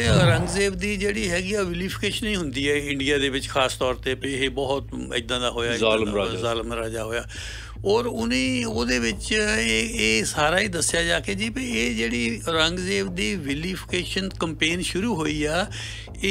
ਤੇ ਔਰੰਗਜ਼ੇਬ ਦੀ ਜਿਹੜੀ ਹੈਗੀ ਆ ਵਿਲੀਫਿਕੇਸ਼ਨ ਹੀ ਹੁੰਦੀ ਹੈ ਇੰਡੀਆ ਦੇ ਵਿੱਚ ਖਾਸ ਤੌਰ ਤੇ ਇਹ ਬਹੁਤ ਇਦਾਂ ਦਾ ਹੋਇਆ ਜ਼ਾਲਮ ਰਾਜਾ ਹੋਇਆ ਔਰ ਉਹਨੇ ਉਹਦੇ ਵਿੱਚ ਇਹ ਇਹ ਸਾਰਾ ਹੀ ਦੱਸਿਆ ਜਾ ਕੇ ਜੀ ਵੀ ਇਹ ਜਿਹੜੀ ਔਰੰਗਜ਼ੇਬ ਦੀ ਵਿਲੀਫਿਕੇਸ਼ਨ ਕੈਂਪੇਨ ਸ਼ੁਰੂ ਹੋਈ ਆ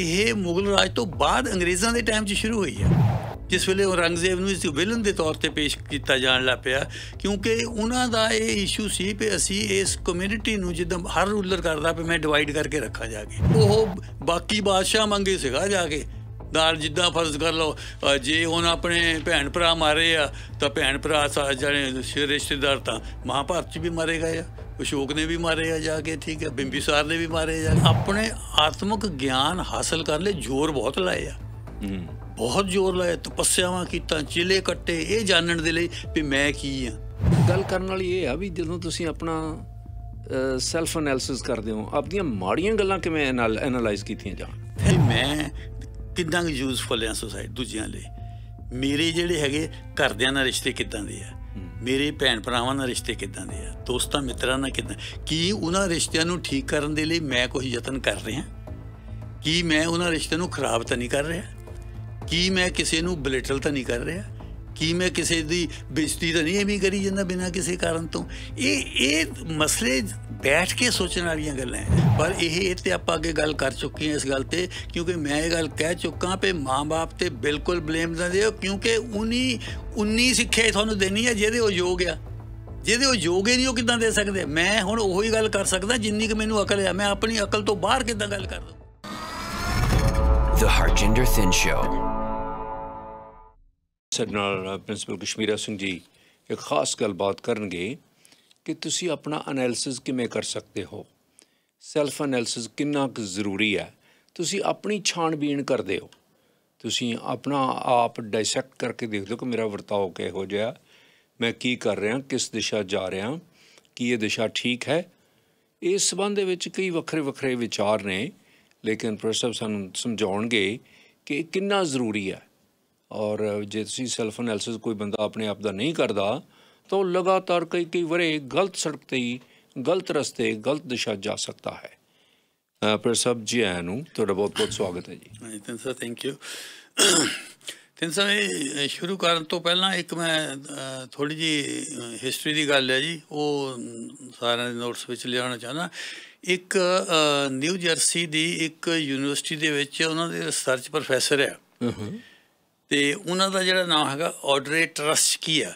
ਇਹ ਮੁਗਲ ਰਾਜ ਤੋਂ ਬਾਅਦ ਅੰਗਰੇਜ਼ਾਂ ਦੇ ਟਾਈਮ 'ਚ ਸ਼ੁਰੂ ਹੋਈ ਆ ਜਿਸ ਵੇਲੇ ਔਰੰਗਜ਼ੇਬ ਨੂੰ ਇਸ ਵਿਲਨ ਦੇ ਤੌਰ ਤੇ ਪੇਸ਼ ਕੀਤਾ ਜਾਣ ਲੱਗ ਪਿਆ ਕਿਉਂਕਿ ਉਹਨਾਂ ਦਾ ਇਹ ਇਸ਼ੂ ਸੀ ਕਿ ਅਸੀਂ ਇਸ ਕਮਿਊਨਿਟੀ ਨੂੰ ਜਿੱਦਾਂ ਹਰ ਰੂਲਰ ਕਰਦਾ ਪਿਆ ਮੈਂ ਡਿਵਾਈਡ ਕਰਕੇ ਰੱਖਾਂ ਜਾ ਕੇ ਉਹ ਬਾਕੀ ਬਾਦਸ਼ਾਹ ਮੰਗੇ ਸਿਗਾ ਜਾ ਕੇ ਨਾਲ ਜਿੱਦਾਂ ਫਰਜ਼ ਕਰ ਲਓ ਜੇ ਹੁਣ ਆਪਣੇ ਭੈਣ ਭਰਾ ਮਾਰੇ ਆ ਤਾਂ ਭੈਣ ਭਰਾ ਸਾਰੇ ਜਿਹੜੇ ਰਿਸ਼ਤੇਦਾਰ ਤਾਂ ਮਹਾਭਾਰਤ 'ਚ ਵੀ ਮਾਰੇ ਗਏ ਆ ਅਸ਼ੋਕ ਨੇ ਵੀ ਮਾਰੇ ਆ ਜਾ ਕੇ ਠੀਕ ਹੈ ਬਿੰਬੀਸਾਰ ਨੇ ਵੀ ਮਾਰੇ ਜਾ ਆਪਣੇ ਆਤਮਿਕ ਗਿਆਨ ਹਾਸਲ ਕਰਨ ਲਈ ਜ਼ੋਰ ਬਹੁਤ ਲਾਇਆ ਹੂੰ ਬਹੁਤ ਜ਼ੋਰ ਲਾਇਆ ਤਪੱਸਿਆਵਾਂ ਕੀਤਾ ਚਿਲੇ ਕੱਟੇ ਇਹ ਜਾਣਨ ਦੇ ਲਈ ਵੀ ਮੈਂ ਕੀ ਆ ਗੱਲ ਕਰਨ ਵਾਲੀ ਇਹ ਆ ਵੀ ਜਦੋਂ ਤੁਸੀਂ ਆਪਣਾ ਸੈਲਫ ਅਨਲਿਸਿਸ ਕਰਦੇ ਹੋ ਆਪਣੀਆਂ ਮਾੜੀਆਂ ਗੱਲਾਂ ਕਿਵੇਂ ਅਨਲਾਈਜ਼ ਕੀਤੀਆਂ ਜਾਣ ਫਿਰ ਮੈਂ ਕਿਦਾਂ ਯੂਜ਼ਫੁਲ ਆ ਸੋਸਾਇਟੀ ਦੂਜਿਆਂ ਲਈ ਮੇਰੇ ਜਿਹੜੇ ਹੈਗੇ ਘਰਦਿਆਂ ਨਾਲ ਰਿਸ਼ਤੇ ਕਿਦਾਂ ਦੇ ਆ ਮੇਰੇ ਭੈਣ ਭਰਾਵਾਂ ਨਾਲ ਰਿਸ਼ਤੇ ਕਿਦਾਂ ਦੇ ਆ ਦੋਸਤਾਂ ਮਿੱਤਰਾਂ ਨਾਲ ਕਿਦਾਂ ਕੀ ਉਹਨਾਂ ਰਿਸ਼ਤਿਆਂ ਨੂੰ ਠੀਕ ਕਰਨ ਦੇ ਲਈ ਮੈਂ ਕੋਈ ਯਤਨ ਕਰ ਰਿਹਾ ਕੀ ਮੈਂ ਉਹਨਾਂ ਰਿਸ਼ਤਿਆਂ ਨੂੰ ਖਰਾਬ ਤਾਂ ਨਹੀਂ ਕਰ ਰਿਹਾ ਕੀ ਮੈਂ ਕਿਸੇ ਨੂੰ ਬਲੇਟਲ ਤਾਂ ਨਹੀਂ ਕਰ ਰਿਹਾ ਕੀ ਮੈਂ ਕਿਸੇ ਦੀ ਬੇਇੱਜ਼ਤੀ ਤਾਂ ਨਹੀਂ ਐਵੇਂ ਕਰੀ ਜਾਂਦਾ ਬਿਨਾਂ ਕਿਸੇ ਕਾਰਨ ਤੋਂ ਇਹ ਇਹ ਮਸਲੇ ਬੈਠ ਕੇ ਸੋਚਣ ਵਾਲੀਆਂ ਗੱਲਾਂ ਹੈ ਪਰ ਇਹ ਇਹ ਤੇ ਆਪਾਂ ਅੱਗੇ ਗੱਲ ਕਰ ਚੁੱਕੇ ਹਾਂ ਇਸ ਗੱਲ ਤੇ ਕਿਉਂਕਿ ਮੈਂ ਇਹ ਗੱਲ ਕਹਿ ਚੁੱਕਾ ਪੇ ਮਾਂ-ਬਾਪ ਤੇ ਬਿਲਕੁਲ ਬਲੇਮ ਨਾ ਦਿਓ ਕਿਉਂਕਿ ਉਨੀ 19 ਸਿੱਖਿਆ ਤੁਹਾਨੂੰ ਦੇਣੀ ਹੈ ਜਿਹਦੇ ਉਹ ਯੋਗ ਆ ਜਿਹਦੇ ਉਹ ਯੋਗ ਹੀ ਨਹੀਂ ਉਹ ਕਿਦਾਂ ਦੇ ਸਕਦੇ ਮੈਂ ਹੁਣ ਉਹੀ ਗੱਲ ਕਰ ਸਕਦਾ ਜਿੰਨੀ ਕਿ ਮੈਨੂੰ ਅਕਲ ਹੈ ਮੈਂ ਆਪਣੀ ਅਕਲ ਤੋਂ ਬਾਹਰ ਕਿਦਾਂ ਗੱਲ ਕਰਦਾ The ਹਰਜਿੰਦਰ Thin Show ਸਾਡੇ ਨਾਲ ਪ੍ਰਿੰਸੀਪਲ ਕਸ਼ਮੀਰਾ ਸਿੰਘ ਜੀ ਇੱਕ ਖਾਸ ਗੱਲਬਾਤ ਕਰਨਗੇ ਕਿ ਤੁਸੀਂ ਆਪਣਾ ਅਨਾਲਿਸਿਸ ਕਿਵੇਂ ਕਰ ਸਕਦੇ ਹੋ ਸੈਲਫ ਅਨਾਲਿਸਿਸ ਕਿੰਨਾ ਕੁ ਜ਼ਰੂਰੀ ਹੈ ਤੁਸੀਂ ਆਪਣੀ ਛਾਣਬੀਣ ਕਰਦੇ ਹੋ ਤੁਸੀਂ ਆਪਣਾ ਆਪ ਡਾਇਸੈਕਟ ਕਰਕੇ ਦੇਖ ਲਓ ਕਿ ਮੇਰਾ ਵਰਤਾਓ ਕਿਹੋ ਜਿਹਾ ਮੈਂ ਕੀ ਕਰ ਰਿਹਾ ਕਿਸ ਦਿਸ਼ਾ ਜਾ ਰਿਹਾ ਕੀ ਇਹ ਦਿਸ਼ਾ ਠੀਕ ਹੈ ਇਸ ਸਬੰਧ ਦੇ ਵਿੱਚ ਕਈ ਵੱਖਰੇ ਵੱਖਰੇ ਵਿਚਾਰ ਨੇ ਲੇਕਿਨ ਪ੍ਰੋਫੈਸਰ ਸਾਨੂੰ ਸਮਝਾਉਣਗੇ ਕਿ ਕਿੰਨਾ ਜ਼ਰੂਰੀ ਹੈ ਔਰ ਜੇ ਤੁਸੀਂ ਸੈਲਫ ਅਨਲਿਸਿਸ ਕੋਈ ਬੰਦਾ ਆਪਣੇ ਆਪ ਦਾ ਨਹੀਂ ਕਰਦਾ ਤਾਂ ਉਹ ਲਗਾਤਾਰ ਕਈ ਕਈ ਵਰੇ ਗਲਤ ਸੜਕ ਤੇ ਹੀ ਗਲਤ ਰਸਤੇ ਗਲਤ ਦਿਸ਼ਾ ਜਾ ਸਕਦਾ ਹੈ ਪਰ ਸਭ ਜੀ ਆਇਆਂ ਨੂੰ ਤੁਹਾਡਾ ਬਹੁਤ ਬਹੁਤ ਸਵਾਗਤ ਹੈ ਜੀ ਤਿੰਨ ਸਰ ਥੈਂਕ ਯੂ ਤਿੰਨ ਸਰ ਸ਼ੁਰੂ ਕਰਨ ਤੋਂ ਪਹਿਲਾਂ ਇੱਕ ਮੈਂ ਥੋੜੀ ਜੀ ਹਿਸਟਰੀ ਦੀ ਗੱਲ ਹੈ ਜੀ ਉਹ ਸਾਰਿਆਂ ਦੇ ਨੋਟਸ ਵਿੱਚ ਲਿਆਉਣਾ ਚਾਹੁੰਦਾ ਇੱਕ ਨਿਊ ਜਰਸੀ ਦੀ ਇੱਕ ਯੂਨੀਵਰਸਿਟੀ ਦੇ ਵਿੱਚ ਉਹਨਾਂ ਦੇ ਰਿਸਰਚ ਪ੍ਰੋਫੈਸਰ ਹੈ ਤੇ ਉਹਨਾਂ ਦਾ ਜਿਹੜਾ ਨਾਮ ਹੈਗਾ ਆਰਡਰੇ ਟਰਸਟ ਕੀ ਆ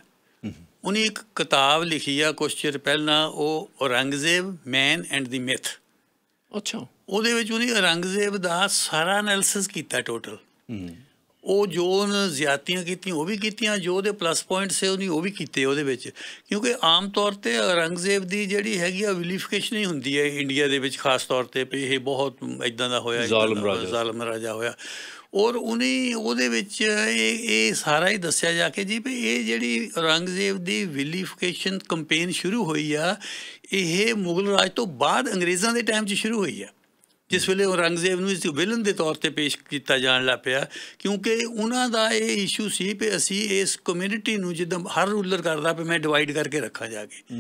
ਉਹਨੇ ਇੱਕ ਕਿਤਾਬ ਲਿਖੀ ਆ ਕੁਝ ਚਿਰ ਪਹਿਲਾਂ ਉਹ ਔਰੰਗਜ਼ੇਬ ਮੈਨ ਐਂਡ ਦੀ ਮਿਥ ਅੱਛਾ ਉਹਦੇ ਵਿੱਚ ਉਹਨੇ ਔਰੰਗਜ਼ੇਬ ਦਾ ਸਾਰਾ ਐਨਲਿਸਿਸ ਕੀਤਾ ਟੋਟਲ ਉਹ ਜੋ ਉਹਨ ਜ਼ਿਆਤੀਆਂ ਕੀਤੀਆਂ ਉਹ ਵੀ ਕੀਤੀਆਂ ਜੋ ਉਹਦੇ ਪਲੱਸ ਪੁਆਇੰਟਸ ਸੀ ਉਹਨੇ ਉਹ ਵੀ ਕੀਤੇ ਉਹਦੇ ਵਿੱਚ ਕਿਉਂਕਿ ਆਮ ਤੌਰ ਤੇ ਔਰੰਗਜ਼ੇਬ ਦੀ ਜਿਹੜੀ ਹੈਗੀ ਆ ਵਿਲੀਫਿਕੇਸ਼ਨ ਹੀ ਹੁੰਦੀ ਹੈ ਇੰਡੀਆ ਦੇ ਵਿੱਚ ਖਾਸ ਤੌਰ ਤੇ ਇਹ ਬਹੁਤ ਇਦਾਂ ਦਾ ਹੋਇਆ ਜ਼ਾਲਮ ਰਾਜਾ ਹੋਇਆ ਔਰ ਉਨੇ ਉਹਦੇ ਵਿੱਚ ਇਹ ਇਹ ਸਾਰਾ ਹੀ ਦੱਸਿਆ ਜਾ ਕੇ ਜੀ ਵੀ ਇਹ ਜਿਹੜੀ ਔਰੰਗਜ਼ੇਬ ਦੀ ਵਿਲੀਫਿਕੇਸ਼ਨ ਕੈਂਪੇਨ ਸ਼ੁਰੂ ਹੋਈ ਆ ਇਹ ਮੁਗਲ ਰਾਜ ਤੋਂ ਬਾਅਦ ਅੰਗਰੇਜ਼ਾਂ ਦੇ ਟਾਈਮ 'ਚ ਸ਼ੁਰੂ ਹੋਈ ਆ ਜਿਸ ਵੇਲੇ ਔਰੰਗਜ਼ੇਬ ਨੂੰ ਇਸ ਵਿਲਨ ਦੇ ਤੌਰ ਤੇ ਪੇਸ਼ ਕੀਤਾ ਜਾਣ ਲੱਗ ਪਿਆ ਕਿਉਂਕਿ ਉਹਨਾਂ ਦਾ ਇਹ ਇਸ਼ੂ ਸੀ ਕਿ ਅਸੀਂ ਇਸ ਕਮਿਊਨਿਟੀ ਨੂੰ ਜਿੱਦਾਂ ਹਰ ਰੂਲਰ ਕਰਦਾ ਪਈ ਮੈਂ ਡਿਵਾਈਡ ਕਰਕੇ ਰੱਖਾਂ ਜਾ ਕੇ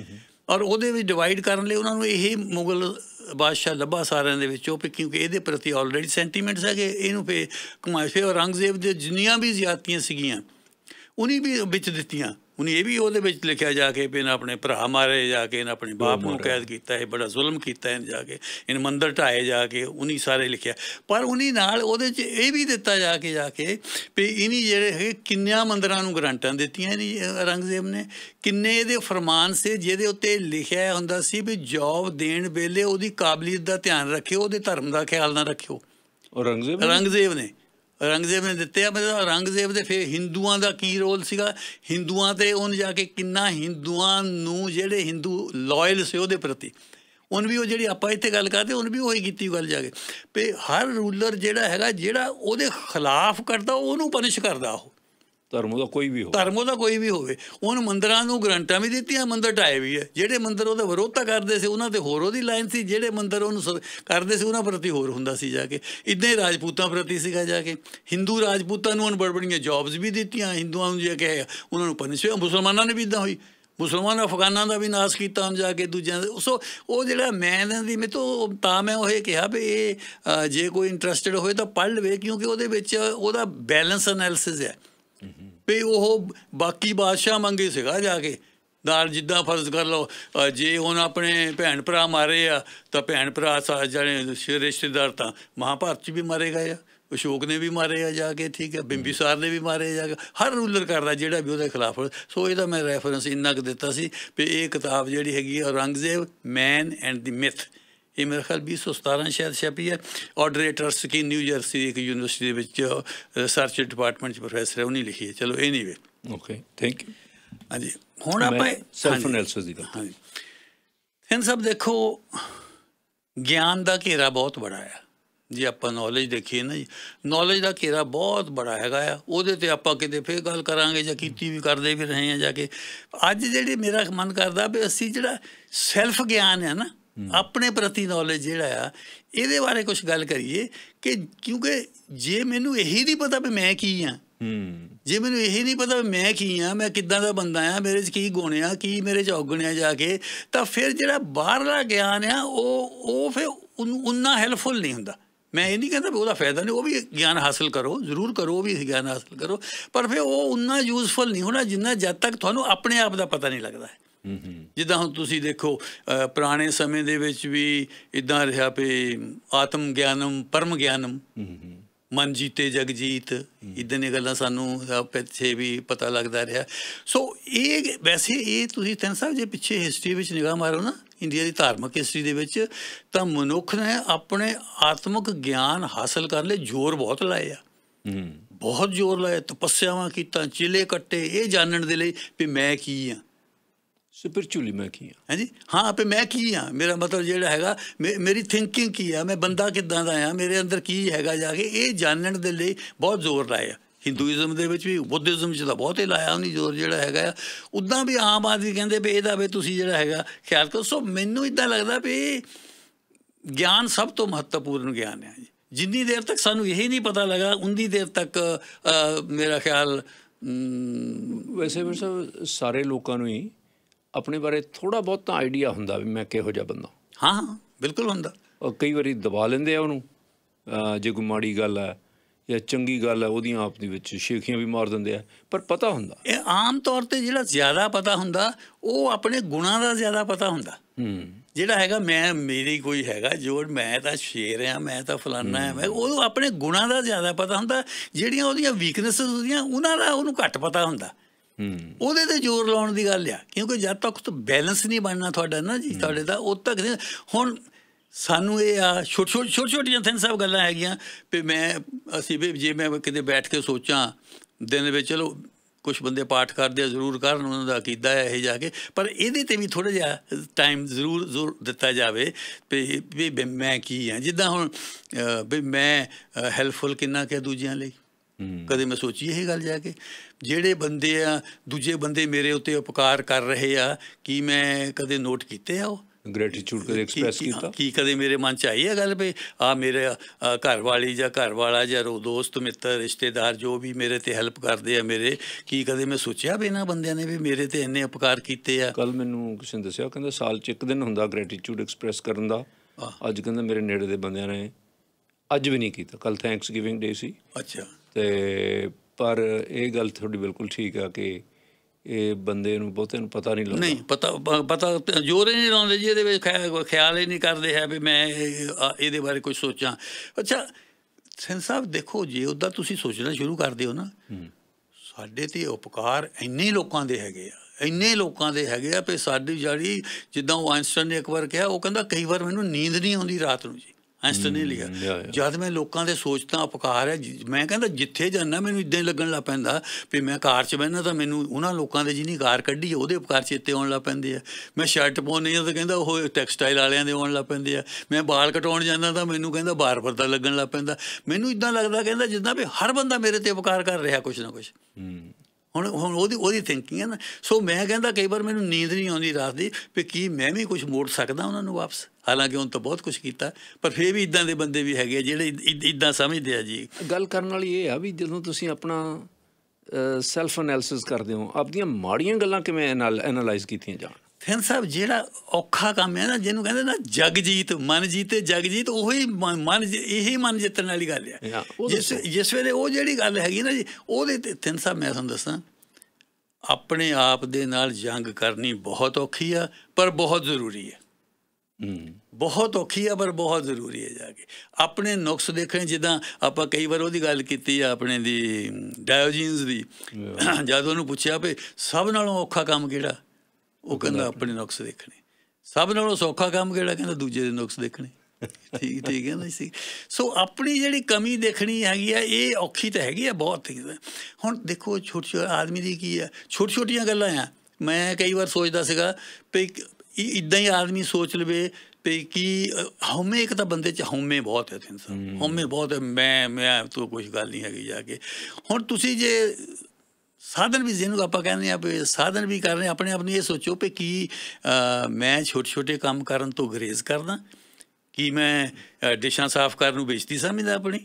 ਔਰ ਉਹਦੇ ਵਿੱਚ ਡਿਵਾਈਡ ਕਰਨ ਲਈ ਉਹਨਾਂ ਨੂੰ ਇਹ ਮੁਗਲ ਬਾਦਸ਼ਾਹ ਲੱਭਾ ਸਾਰਿਆਂ ਦੇ ਵਿੱਚੋਂ ਕਿ ਕਿਉਂਕਿ ਇਹਦੇ ਪ੍ਰਤੀ ਆਲਰੇਡੀ ਸੈਂਟੀਮੈਂਟਸ ਹੈਗੇ ਇਹਨੂੰ ਫੇ ਕਮਾਇਸ਼ੇ ਔਰ ਰੰਗਜ਼ੇਬ ਦੇ ਜਿੰਨੀਆਂ ਵੀ ਜ਼ਿਆਦਤੀਆਂ ਸੀਗੀਆਂ ਉਨੀ ਵੀ ਵਿੱਚ ਦਿੱਤੀਆਂ ਉਹਨੇ ਇਹ ਵੀ ਉਹਦੇ ਵਿੱਚ ਲਿਖਿਆ ਜਾ ਕੇ ਵੀ ਇਹਨਾਂ ਆਪਣੇ ਭਰਾ ਮਾਰੇ ਜਾ ਕੇ ਇਹਨਾਂ ਆਪਣੇ ਬਾਪ ਨੂੰ ਕੈਦ ਕੀਤਾ ਹੈ ਬੜਾ ਜ਼ੁਲਮ ਕੀਤਾ ਇਹਨਾਂ ਜਾ ਕੇ ਇਹ ਮੰਦਰ ਢਾਏ ਜਾ ਕੇ ਉਹਨੀ ਸਾਰੇ ਲਿਖਿਆ ਪਰ ਉਹਨੀ ਨਾਲ ਉਹਦੇ 'ਚ ਇਹ ਵੀ ਦਿੱਤਾ ਜਾ ਕੇ ਜਾ ਕੇ ਵੀ ਇਹਨੀ ਜਿਹੜੇ ਹੈ ਕਿੰਨਿਆਂ ਮੰਦਰਾਂ ਨੂੰ ਗਰੰਟਾਂ ਦਿੱਤੀਆਂ ਨੇ ਰੰਗਜ਼ੇਬ ਨੇ ਕਿੰਨੇ ਇਹਦੇ ਫਰਮਾਨ ਸੇ ਜਿਹਦੇ ਉੱਤੇ ਲਿਖਿਆ ਹੁੰਦਾ ਸੀ ਵੀ ਜੌਬ ਦੇਣ ਵੇਲੇ ਉਹਦੀ ਕਾਬਲੀਅਤ ਦਾ ਧਿਆਨ ਰੱਖਿਓ ਉਹਦੇ ਧਰਮ ਦਾ ਖਿਆਲ ਨਾ ਰੱਖਿਓ ਔਰ ਰੰਗਜ਼ੇਬ ਰੰਗਜ਼ੇਬ ਨੇ ਰੰਗਜ਼ੇਬ ਨੇ ਦਿੱਤੇ ਆ ਮਤਲਬ ਰੰਗਜ਼ੇਬ ਦੇ ਫਿਰ ਹਿੰਦੂਆਂ ਦਾ ਕੀ ਰੋਲ ਸੀਗਾ ਹਿੰਦੂਆਂ ਤੇ ਉਹਨ ਜਾ ਕੇ ਕਿੰਨਾ ਹਿੰਦੂਆਂ ਨੂੰ ਜਿਹੜੇ ਹਿੰਦੂ ਲਾਇਲ ਸੀ ਉਹਦੇ ਪ੍ਰਤੀ ਉਹਨ ਵੀ ਉਹ ਜਿਹੜੀ ਆਪਾਂ ਇੱਥੇ ਗੱਲ ਕਰਦੇ ਉਹਨ ਵੀ ਉਹੀ ਕੀਤੀ ਗੱਲ ਜਾ ਕੇ ਤੇ ਹਰ ਰੂਲਰ ਜਿਹੜਾ ਹੈਗਾ ਜਿਹੜਾ ਉਹਦੇ ਖਿਲਾਫ ਕਰਦਾ ਉਹਨੂੰ ਪਨਿਸ਼ ਕਰਦਾ ਉਹ ਧਰਮ ਉਹਦਾ ਕੋਈ ਵੀ ਹੋਵੇ ਧਰਮ ਉਹਦਾ ਕੋਈ ਵੀ ਹੋਵੇ ਉਹਨ ਮੰਦਰਾਂ ਨੂੰ ਗਰੰਟਾਂ ਵੀ ਦਿੱਤੀਆਂ ਮੰਦਰ ਟਾਏ ਵੀ ਹੈ ਜਿਹੜੇ ਮੰਦਰ ਉਹਦਾ ਵਿਰੋਧਤਾ ਕਰਦੇ ਸੀ ਉਹਨਾਂ ਤੇ ਹੋਰ ਉਹਦੀ ਲਾਈਨ ਸੀ ਜਿਹੜੇ ਮੰਦਰ ਉਹਨੂੰ ਕਰਦੇ ਸੀ ਉਹਨਾਂ ਪ੍ਰਤੀ ਹੋਰ ਹੁੰਦਾ ਸੀ ਜਾ ਕੇ ਇਦਾਂ ਹੀ ਰਾਜਪੂਤਾਂ ਪ੍ਰਤੀ ਸੀਗਾ ਜਾ ਕੇ ਹਿੰਦੂ ਰਾਜਪੂਤਾਂ ਨੂੰ ਉਹਨਾਂ ਬੜਬੜੀਆਂ ਜੌਬਸ ਵੀ ਦਿੱਤੀਆਂ ਹਿੰਦੂਆਂ ਨੂੰ ਜੇ ਕਿ ਉਹਨਾਂ ਨੂੰ ਪਨਿਸ਼ਮੈਂਟ ਮੁਸਲਮਾਨਾਂ ਨੇ ਵੀ ਇਦਾਂ ਹੋਈ ਮੁਸਲਮਾਨ ਅਫਗਾਨਾਂ ਦਾ ਵੀ ਨਾਸ ਕੀਤਾ ਹਮ ਜਾ ਕੇ ਦੂਜਿਆਂ ਦੇ ਸੋ ਉਹ ਜਿਹੜਾ ਮੈਂ ਦੀ ਮੈਂ ਤੋਂ ਤਾਂ ਮੈਂ ਉਹ ਇਹ ਕਿਹਾ ਵੀ ਇਹ ਜੇ ਕੋਈ ਇੰਟਰਸਟਿਡ ਹੋਏ ਤਾਂ ਪੜ੍ਹ ਲਵੇ ਕਿਉਂਕਿ ਉਹਦੇ ਵਿੱਚ ਉਹਦਾ ਬੈਲੈਂਸ ਐਨਾਲਿਸਿਸ ਹੈ ਵੀ ਉਹ ਬਾਕੀ ਬਾਦਸ਼ਾਹ ਮੰਗੇ ਸੀਗਾ ਜਾ ਕੇ ਨਾਲ ਜਿੱਦਾਂ ਫਰਜ਼ ਕਰ ਲਓ ਜੇ ਹੁਣ ਆਪਣੇ ਭੈਣ ਭਰਾ ਮਾਰੇ ਆ ਤਾਂ ਭੈਣ ਭਰਾ ਸਾਰੇ ਜਣੇ ਰਿਸ਼ਤੇਦਾਰ ਤਾਂ ਮਹਾਭਾਰਤ 'ਚ ਵੀ ਮਾਰੇ ਗਏ ਆ ਅਸ਼ੋਕ ਨੇ ਵੀ ਮਾਰੇ ਆ ਜਾ ਕੇ ਠੀਕ ਹੈ ਬਿੰਬੀਸਾਰ ਨੇ ਵੀ ਮਾਰੇ ਜਾ ਕੇ ਹਰ ਰੂਲਰ ਕਰਦਾ ਜਿਹੜਾ ਵੀ ਉਹਦੇ ਖਿਲਾਫ ਸੋ ਇਹਦਾ ਮੈਂ ਰੈਫਰੈਂਸ ਇੰਨਾ ਕੁ ਦਿੱਤਾ ਸੀ ਕਿ ਇਹ ਕਿਤਾਬ ਜਿਹੜੀ ਹੈਗੀ ਔਰੰਗਜ਼ੇਬ ਮੈਨ ਐਂਡ ਦੀ ਮਿਥ ਇਹ ਮੇਰੇ ਖਿਆਲ 2017 ਸ਼ਾਇਦ ਛਪੀ ਹੈ ਆਡਰੇਟਰਸ ਕੀ ਨਿਊ ਜਰਸੀ ਇੱਕ ਯੂਨੀਵਰਸਿਟੀ ਦੇ ਵਿੱਚ ਰਿਸਰਚ ਡਿਪਾਰਟਮੈਂਟ ਚ ਪ੍ਰੋਫੈਸਰ ਹੈ ਉਹਨੇ ਲਿਖੀ ਹੈ ਚਲੋ ਐਨੀਵੇ ਓਕੇ ਥੈਂਕ ਯੂ ਹਾਂਜੀ ਹੁਣ ਆਪਾਂ ਸੈਲਫ ਅਨਲਿਸਿਸ ਦੀ ਗੱਲ ਹਾਂਜੀ ਇਹਨਾਂ ਸਭ ਦੇਖੋ ਗਿਆਨ ਦਾ ਘੇਰਾ ਬਹੁਤ ਬੜਾ ਹੈ ਜੀ ਆਪਾਂ ਨੌਲੇਜ ਦੇਖੀਏ ਨਾ ਜੀ ਨੌਲੇਜ ਦਾ ਘੇਰਾ ਬਹੁਤ ਬੜਾ ਹੈਗਾ ਆ ਉਹਦੇ ਤੇ ਆਪਾਂ ਕਿਤੇ ਫੇਰ ਗੱਲ ਕਰਾਂਗੇ ਜਾਂ ਕੀਤੀ ਵੀ ਕਰਦੇ ਵੀ ਰਹੇ ਆ ਜਾ ਕੇ ਅੱਜ ਜਿਹੜੇ ਮੇਰਾ ਮਨ ਕਰਦਾ ਵੀ ਅਸੀਂ ਜਿਹੜਾ ਸੈਲਫ ਗਿਆਨ ਹੈ ਨਾ ਆਪਣੇ ਪ੍ਰਤੀ ਨੌਲੇਜ ਜਿਹੜਾ ਆ ਇਹਦੇ ਬਾਰੇ ਕੁਝ ਗੱਲ ਕਰੀਏ ਕਿ ਕਿਉਂਕਿ ਜੇ ਮੈਨੂੰ ਇਹੀ ਨਹੀਂ ਪਤਾ ਵੀ ਮੈਂ ਕੀ ਆ ਜੇ ਮੈਨੂੰ ਇਹੀ ਨਹੀਂ ਪਤਾ ਮੈਂ ਕੀ ਆ ਮੈਂ ਕਿੱਦਾਂ ਦਾ ਬੰਦਾ ਆ ਮੇਰੇ 'ਚ ਕੀ ਗੁਣ ਆ ਕੀ ਮੇਰੇ 'ਚ ਔਗਣਿਆ ਜਾ ਕੇ ਤਾਂ ਫਿਰ ਜਿਹੜਾ ਬਾਹਰਲਾ ਗਿਆਨ ਆ ਉਹ ਉਹ ਫਿਰ ਉਨਾ ਹੈਲਪਫੁਲ ਨਹੀਂ ਹੁੰਦਾ ਮੈਂ ਇਹ ਨਹੀਂ ਕਹਿੰਦਾ ਉਹਦਾ ਫਾਇਦਾ ਨਹੀਂ ਉਹ ਵੀ ਗਿਆਨ ਹਾਸਲ ਕਰੋ ਜ਼ਰੂਰ ਕਰੋ ਉਹ ਵੀ ਗਿਆਨ ਹਾਸਲ ਕਰੋ ਪਰ ਫਿਰ ਉਹ ਉਨਾ ਯੂਜ਼ਫੁਲ ਨਹੀਂ ਹੋਣਾ ਜਿੰਨਾ ਜਦ ਤੱਕ ਤੁਹਾਨੂੰ ਆਪਣੇ ਆਪ ਦਾ ਪਤਾ ਨਹੀਂ ਲੱਗਦਾ ਜਿੱਦਾਂ ਹੁਣ ਤੁਸੀਂ ਦੇਖੋ ਪੁਰਾਣੇ ਸਮੇਂ ਦੇ ਵਿੱਚ ਵੀ ਇਦਾਂ ਰਿਹਾ ਪਈ ਆਤਮ ਗਿਆਨਮ ਪਰਮ ਗਿਆਨਮ ਮਨ ਜੀਤੇ ਜਗ ਜੀਤ ਇਦਾਂ ਦੀਆਂ ਗੱਲਾਂ ਸਾਨੂੰ ਪਿੱਛੇ ਵੀ ਪਤਾ ਲੱਗਦਾ ਰਿਹਾ ਸੋ ਇਹ ਵੈਸੇ ਇਹ ਤੁਸੀਂ ਤਿੰਨ ਸਾਹਿਬ ਜੇ ਪਿੱਛੇ ਹਿਸਟਰੀ ਵਿੱਚ ਨਿਗਾਹ ਮਾਰੋ ਨਾ ਇੰਡੀਆ ਦੀ ਧਾਰਮਿਕ ਹਿਸਟਰੀ ਦੇ ਵਿੱਚ ਤਾਂ ਮਨੁੱਖ ਨੇ ਆਪਣੇ ਆਤਮਿਕ ਗਿਆਨ ਹਾਸਲ ਕਰਨ ਲਈ ਜ਼ੋਰ ਬਹੁਤ ਲਾਇਆ ਹੂੰ ਬਹੁਤ ਜ਼ੋਰ ਲਾਇਆ ਤਪੱਸਿਆਵਾਂ ਕੀਤਾ ਚਿਲੇ ਕੱਟੇ ਇਹ ਜਾਣਨ ਦੇ ਲਈ ਵੀ ਮੈਂ ਕੀ ਆ ਸਪਿਰਚੁਅਲੀ ਮੈਂ ਕੀ ਹਾਂ ਹਾਂਜੀ ਹਾਂ ਆਪੇ ਮੈਂ ਕੀ ਹਾਂ ਮੇਰਾ ਮਤਲਬ ਜਿਹੜਾ ਹੈਗਾ ਮੇਰੀ ਥਿੰਕਿੰਗ ਕੀ ਆ ਮੈਂ ਬੰਦਾ ਕਿਦਾਂ ਦਾ ਆ ਮੇਰੇ ਅੰਦਰ ਕੀ ਹੈਗਾ ਜਾ ਕੇ ਇਹ ਜਾਣਨ ਦੇ ਲਈ ਬਹੁਤ ਜ਼ੋਰ ਲਾਇਆ ਹਿੰਦੂਇਜ਼ਮ ਦੇ ਵਿੱਚ ਵੀ ਬੁੱਧਿਜ਼ਮ 'ਚ ਤਾਂ ਬਹੁਤ ਹੀ ਲਾਇਆ ਉਹਨੇ ਜ਼ੋਰ ਜਿਹੜਾ ਹੈਗਾ ਉਦਾਂ ਵੀ ਆਮ ਆਦਮੀ ਕਹਿੰਦੇ ਵੀ ਇਹਦਾ ਵੀ ਤੁਸੀਂ ਜਿਹੜਾ ਹੈਗਾ ਖਿਆਲ ਕਰੋ ਸੋ ਮੈਨੂੰ ਇਦਾਂ ਲੱਗਦਾ ਵੀ ਗਿਆਨ ਸਭ ਤੋਂ ਮਹੱਤਵਪੂਰਨ ਗਿਆਨ ਹੈ ਜਿੰਨੀ ਦੇਰ ਤੱਕ ਸਾਨੂੰ ਇਹ ਨਹੀਂ ਪਤਾ ਲੱਗਾ ਉੰਦੀ ਦੇਰ ਤੱਕ ਮੇਰਾ ਖਿਆਲ ਵੈਸੇ ਵੈਸੇ ਸਾਰੇ ਲੋਕਾਂ ਨੂੰ ਹੀ ਆਪਣੇ ਬਾਰੇ ਥੋੜਾ ਬਹੁਤ ਤਾਂ ਆਈਡੀਆ ਹੁੰਦਾ ਵੀ ਮੈਂ ਕਿਹੋ ਜਿਹਾ ਬੰਦਾ ਹਾਂ ਹਾਂ ਬਿਲਕੁਲ ਹੁੰਦਾ ਉਹ ਕਈ ਵਾਰੀ ਦਬਾ ਲੈਂਦੇ ਆ ਉਹਨੂੰ ਜੇ ਕੋਈ ਮਾੜੀ ਗੱਲ ਹੈ ਜਾਂ ਚੰਗੀ ਗੱਲ ਹੈ ਉਹਦੀਆਂ ਆਪ ਦੇ ਵਿੱਚ ਸ਼ੇਖੀਆਂ ਵੀ ਮਾਰ ਦਿੰਦੇ ਆ ਪਰ ਪਤਾ ਹੁੰਦਾ ਇਹ ਆਮ ਤੌਰ ਤੇ ਜਿਹੜਾ ਜ਼ਿਆਦਾ ਪਤਾ ਹੁੰਦਾ ਉਹ ਆਪਣੇ ਗੁਣਾ ਦਾ ਜ਼ਿਆਦਾ ਪਤਾ ਹੁੰਦਾ ਹੂੰ ਜਿਹੜਾ ਹੈਗਾ ਮੈਂ ਮੇਰੀ ਕੋਈ ਹੈਗਾ ਜੋ ਮੈਂ ਤਾਂ ਸ਼ੇਰ ਆ ਮੈਂ ਤਾਂ ਫਲਾਨਾ ਆ ਮੈਂ ਉਹ ਆਪਣੇ ਗੁਣਾ ਦਾ ਜ਼ਿਆਦਾ ਪਤਾ ਹੁੰਦਾ ਜਿਹੜੀਆਂ ਉਹਦੀਆਂ ਵੀਕਨੈਸਸ ਹੁੰਦੀਆਂ ਉਹਨਾਂ ਦਾ ਉਹਨੂੰ ਘੱਟ ਪਤਾ ਹੁੰਦਾ ਉਹਦੇ ਤੇ ਜ਼ੋਰ ਲਾਉਣ ਦੀ ਗੱਲ ਆ ਕਿਉਂਕਿ ਜਦ ਤੱਕ ਤੋਂ ਬੈਲੈਂਸ ਨਹੀਂ ਬਣਨਾ ਤੁਹਾਡਾ ਨਾ ਜੀ ਤੁਹਾਡੇ ਦਾ ਉਹ ਤੱਕ ਹੁਣ ਸਾਨੂੰ ਇਹ ਆ ਛੋਟ ਛੋਟ ਛੋਟ ਛੋਟੀਆਂ ਥਿੰਗ ਸਭ ਗੱਲਾਂ ਹੈਗੀਆਂ ਵੀ ਮੈਂ ਅਸੀਂ ਵੀ ਜੇ ਮੈਂ ਕਿਤੇ ਬੈਠ ਕੇ ਸੋਚਾਂ ਦਿਨ ਵਿੱਚ ਚਲੋ ਕੁਝ ਬੰਦੇ ਪਾਠ ਕਰਦੇ ਆ ਜ਼ਰੂਰ ਕਰਨ ਉਹਨਾਂ ਦਾ ਅਕੀਦਾ ਹੈ ਇਹ ਜਾ ਕੇ ਪਰ ਇਹਦੇ ਤੇ ਵੀ ਥੋੜਾ ਜਿਹਾ ਟਾਈਮ ਜ਼ਰੂਰ ਜ਼ੋਰ ਦਿੱਤਾ ਜਾਵੇ ਵੀ ਵੀ ਮੈਂ ਕੀ ਆ ਜਿੱਦਾਂ ਹੁਣ ਵੀ ਮੈਂ ਹੈਲਪਫੁਲ ਕਿੰਨਾ ਕਿ ਦੂਜਿਆਂ ਲਈ ਕਦੇ ਮੈਂ ਸੋਚੀ ਇਹ ਗੱਲ ਜਾ ਕੇ ਜਿਹੜੇ ਬੰਦੇ ਆ ਦੂਜੇ ਬੰਦੇ ਮੇਰੇ ਉੱਤੇ ਉਪਕਾਰ ਕਰ ਰਹੇ ਆ ਕੀ ਮੈਂ ਕਦੇ ਨੋਟ ਕੀਤੇ ਆ ਉਹ ਗ੍ਰੈਟੀਟਿਊਡ ਕਦੇ ਐਕਸਪ੍ਰੈਸ ਕੀਤਾ ਕੀ ਕਦੇ ਮੇਰੇ ਮਨ ਚ ਆਈ ਹੈ ਗੱਲ ਵੀ ਆ ਮੇਰੇ ਘਰ ਵਾਲੀ ਜਾਂ ਘਰ ਵਾਲਾ ਜਾਂ ਦੋਸਤ ਮਿੱਤਰ ਰਿਸ਼ਤੇਦਾਰ ਜੋ ਵੀ ਮੇਰੇ ਤੇ ਹੈਲਪ ਕਰਦੇ ਆ ਮੇਰੇ ਕੀ ਕਦੇ ਮੈਂ ਸੋਚਿਆ ਵੀ ਇਹਨਾਂ ਬੰਦਿਆਂ ਨੇ ਵੀ ਮੇਰੇ ਤੇ ਇੰਨੇ ਉਪਕਾਰ ਕੀਤੇ ਆ ਕੱਲ ਮੈਨੂੰ ਕਿਸੇ ਨੇ ਦੱਸਿਆ ਕਹਿੰਦਾ ਸਾਲ ਚ ਇੱਕ ਦਿਨ ਹੁੰਦਾ ਗ੍ਰੈਟੀਟਿਊਡ ਐਕਸਪ੍ਰੈਸ ਕਰਨ ਦਾ ਅੱਜ ਕਹਿੰਦਾ ਮੇਰੇ ਨੇੜੇ ਦੇ ਬੰਦਿਆਂ ਨੇ ਅੱਜ ਵੀ ਨਹੀਂ ਕੀਤਾ ਕੱਲ ਥੈਂਕਸ ਗਿਵਿੰਗ ਡੇ ਸੀ ਅੱਛਾ ਤੇ ਪਰ ਇਹ ਗੱਲ ਤੁਹਾਡੀ ਬਿਲਕੁਲ ਠੀਕ ਆ ਕਿ ਇਹ ਬੰਦੇ ਨੂੰ ਬਹੁਤੇ ਨੂੰ ਪਤਾ ਨਹੀਂ ਲੱਗਦਾ ਨਹੀਂ ਪਤਾ ਪਤਾ ਜੋਰ ਹੀ ਨਹੀਂ ਲਾਉਂਦੇ ਜੀ ਇਹਦੇ ਵਿੱਚ ਖਿਆਲ ਹੀ ਨਹੀਂ ਕਰਦੇ ਹੈ ਵੀ ਮੈਂ ਇਹਦੇ ਬਾਰੇ ਕੁਝ ਸੋਚਾਂ ਅੱਛਾ ਸਿੰਘ ਸਾਹਿਬ ਦੇਖੋ ਜੇ ਉਦਾਂ ਤੁਸੀਂ ਸੋਚਣਾ ਸ਼ੁਰੂ ਕਰਦੇ ਹੋ ਨਾ ਸਾਡੇ ਤੇ ਉਪਕਾਰ ਇੰਨੇ ਲੋਕਾਂ ਦੇ ਹੈਗੇ ਆ ਇੰਨੇ ਲੋਕਾਂ ਦੇ ਹੈਗੇ ਆ ਕਿ ਸਾਡੀ ਜਿਹੜੀ ਜਿੱਦਾਂ ਉਹ ਆਇਨਸਟਾਈਨ ਨੇ ਇੱਕ ਵਾਰ ਕਿਹਾ ਉਹ ਕਹਿੰਦਾ ਕਈ ਵਾਰ ਮੈਨੂੰ ਨੀਂਦ ਨਹੀਂ ਆਉਂਦੀ ਰਾਤ ਨੂੰ ਜੀ ਐਂਸਟਨ ਨੇ ਲਿਖਿਆ ਜਦ ਮੈਂ ਲੋਕਾਂ ਦੇ ਤਾਂ ਅਪਕਾਰ ਹੈ ਮੈਂ ਕਹਿੰਦਾ ਜਿੱਥੇ ਜਾਣਾ ਮੈਨੂੰ ਇਦਾਂ ਲੱਗਣ ਲੱਗ ਪੈਂਦਾ ਵੀ ਮੈਂ ਕਾਰ 'ਚ ਬੈਠਣਾ ਤਾਂ ਮੈਨੂੰ ਉਹਨਾਂ ਲੋਕਾਂ ਦੇ ਜਿਹਨੀ ਕਾਰ ਕੱਢੀ ਹੈ ਉਹਦੇ ਅਪਕਾਰ ਇੱਤੇ ਆਉਣ ਲੱਗ ਪੈਂਦੇ ਆ ਮੈਂ ਸ਼ਰਟ ਪਾਉਣੀ ਆ ਤਾਂ ਕਹਿੰਦਾ ਉਹ ਟੈਕਸਟਾਈਲ ਵਾਲਿਆਂ ਦੇ ਆਉਣ ਲੱਗ ਪੈਂਦੇ ਆ ਮੈਂ ਵਾਲ ਕਟਾਉਣ ਜਾਂਦਾ ਤਾਂ ਮੈਨੂੰ ਕਹਿੰਦਾ ਬਾਰ ਪਰਦਾ ਲੱਗਣ ਲੱਗ ਪੈਂਦਾ ਮੈਨੂੰ ਇਦਾਂ ਲੱਗਦਾ ਕਹਿੰਦਾ ਜਿੱਦਾਂ ਵੀ ਹਰ ਬੰਦਾ ਮੇਰੇ ਤੇ ਅਪਕਾਰ ਕਰ ਰਿਹਾ ਕੁਛ ਨਾ ਕੁਛ ਹੁਣ ਹੁਣ ਉਹਦੀ ਉਹਦੀ ਥਿੰਕਿੰਗ ਹੈ ਨਾ ਸੋ ਮੈਂ ਕਹਿੰਦਾ ਕਈ ਵਾਰ ਮੈਨੂੰ ਨੀਂਦ ਨਹੀਂ ਆਉਂਦੀ ਰਾਤ ਦੀ ਵੀ ਕੀ ਮੈਂ ਵੀ ਕੁਝ ਮੋੜ ਸਕਦਾ ਉਹਨਾਂ ਨੂੰ ਵਾਪਸ ਹਾਲਾਂਕਿ ਉਹਨਾਂ ਤੋਂ ਬਹੁਤ ਕੁਝ ਕੀਤਾ ਪਰ ਫਿਰ ਵੀ ਇਦਾਂ ਦੇ ਬੰਦੇ ਵੀ ਹੈਗੇ ਜਿਹੜੇ ਇਦਾਂ ਸਮਝਦੇ ਆ ਜੀ ਗੱਲ ਕਰਨ ਵਾਲੀ ਇਹ ਆ ਵੀ ਜਦੋਂ ਤੁਸੀਂ ਆਪਣਾ ਸੈਲਫ ਅਨਲਿਸਿਸ ਕਰਦੇ ਹੋ ਆਪਣੀਆਂ ਮਾੜੀਆਂ ਗੱਲਾਂ ਕਿਵੇਂ ਐਨਲਾਈਜ਼ ਕੀਤੀਆਂ ਜਾਣ ਫਿਰ ਸਾਹਿਬ ਜਿਹੜਾ ਔਖਾ ਕੰਮ ਹੈ ਨਾ ਜਿਹਨੂੰ ਕਹਿੰਦੇ ਨਾ ਜਗ ਜੀਤ ਮਨ ਜੀਤੇ ਜਗ ਜੀਤ ਉਹੀ ਮਨ ਇਹੀ ਮਨ ਜਿੱਤਣ ਵਾਲੀ ਗੱਲ ਆ ਜਿਸ ਜਿਸ ਵੇਲੇ ਉਹ ਜਿਹੜੀ ਗੱਲ ਹੈਗੀ ਨਾ ਜੀ ਉਹਦੇ ਤੇ ਤਿੰਨ ਸਾਹਿਬ ਮੈਂ ਤੁਹਾਨੂੰ ਦੱਸਾਂ ਆਪਣੇ ਆਪ ਦੇ ਨਾਲ ਜੰਗ ਕਰਨੀ ਬਹੁਤ ਔਖੀ ਆ ਪਰ ਬਹੁਤ ਜ਼ਰੂਰੀ ਹੈ ਬਹੁਤ ਔਖੀ ਆ ਪਰ ਬਹੁਤ ਜ਼ਰੂਰੀ ਹੈ ਜਾ ਕੇ ਆਪਣੇ ਨੁਕਸ ਦੇਖਣ ਜਿੱਦਾਂ ਆਪਾਂ ਕਈ ਵਾਰ ਉਹਦੀ ਗੱਲ ਕੀਤੀ ਆ ਆਪਣੇ ਦੀ ਡਾਇਓਜੀਨਸ ਦੀ ਜਦ ਉਹਨੂੰ ਪੁੱਛਿਆ ਵੀ ਸਭ ਨਾਲੋਂ ਔਖਾ ਕੰਮ ਕਿਹੜਾ ਉਹ ਕਹਿੰਦਾ ਆਪਣੇ ਨੁਕਸ ਦੇਖਣੇ ਸਭ ਨਾਲੋਂ ਸੌਖਾ ਕੰਮ ਕਿਹੜਾ ਕਹਿੰਦਾ ਦੂਜੇ ਦੇ ਨੁਕਸ ਦੇਖਣੇ ਠੀਕ ਠੀਕ ਹੈ ਨਹੀਂ ਸੀ ਸੋ ਆਪਣੀ ਜਿਹੜੀ ਕਮੀ ਦੇਖਣੀ ਹੈਗੀ ਆ ਇਹ ਔਖੀ ਤਾਂ ਹੈਗੀ ਆ ਬਹੁਤ ਹੁਣ ਦੇਖੋ ਛੋਟੇ ਛੋਟੇ ਆਦਮੀ ਦੀ ਕੀ ਆ ਛੋਟੀ ਛੋਟੀਆਂ ਗੱਲਾਂ ਆ ਮੈਂ ਕਈ ਵਾਰ ਸੋਚਦਾ ਸੀਗਾ ਕਿ ਇਦਾਂ ਹੀ ਆਦਮੀ ਸੋਚ ਲਵੇ ਤੇ ਕੀ ਹਉਮੈ ਇੱਕ ਤਾਂ ਬੰਦੇ 'ਚ ਹਉਮੈ ਬਹੁਤ ਹੈ ਤੇ ਇਨਸਾਨ ਹਉਮੈ ਬਹੁਤ ਹੈ ਮੈਂ ਮੈਂ ਤੋ ਕੁਝ ਗੱਲ ਨਹੀਂ ਹੈਗੀ ਜਾ ਕੇ ਹੁਣ ਤੁਸੀਂ ਜੇ ਸਾਧਨ ਵੀ ਜਿਹਨੂੰ ਆਪਾਂ ਕਹਿੰਦੇ ਆ ਵੀ ਸਾਧਨ ਵੀ ਕਰ ਰਹੇ ਆਪਣੇ ਆਪ ਨੂੰ ਇਹ ਸੋਚੋ ਕਿ ਕੀ ਮੈਂ ਛੋਟੇ ਛੋਟੇ ਕੰਮ ਕਰਨ ਤੋਂ ਗਰੇਜ਼ ਕਰਦਾ ਕਿ ਮੈਂ ਡਿਸ਼ਾਂ ਸਾਫ਼ ਕਰਨ ਨੂੰ ਵੇਚਦੀ ਸਮਝਦਾ ਆਪਣੀ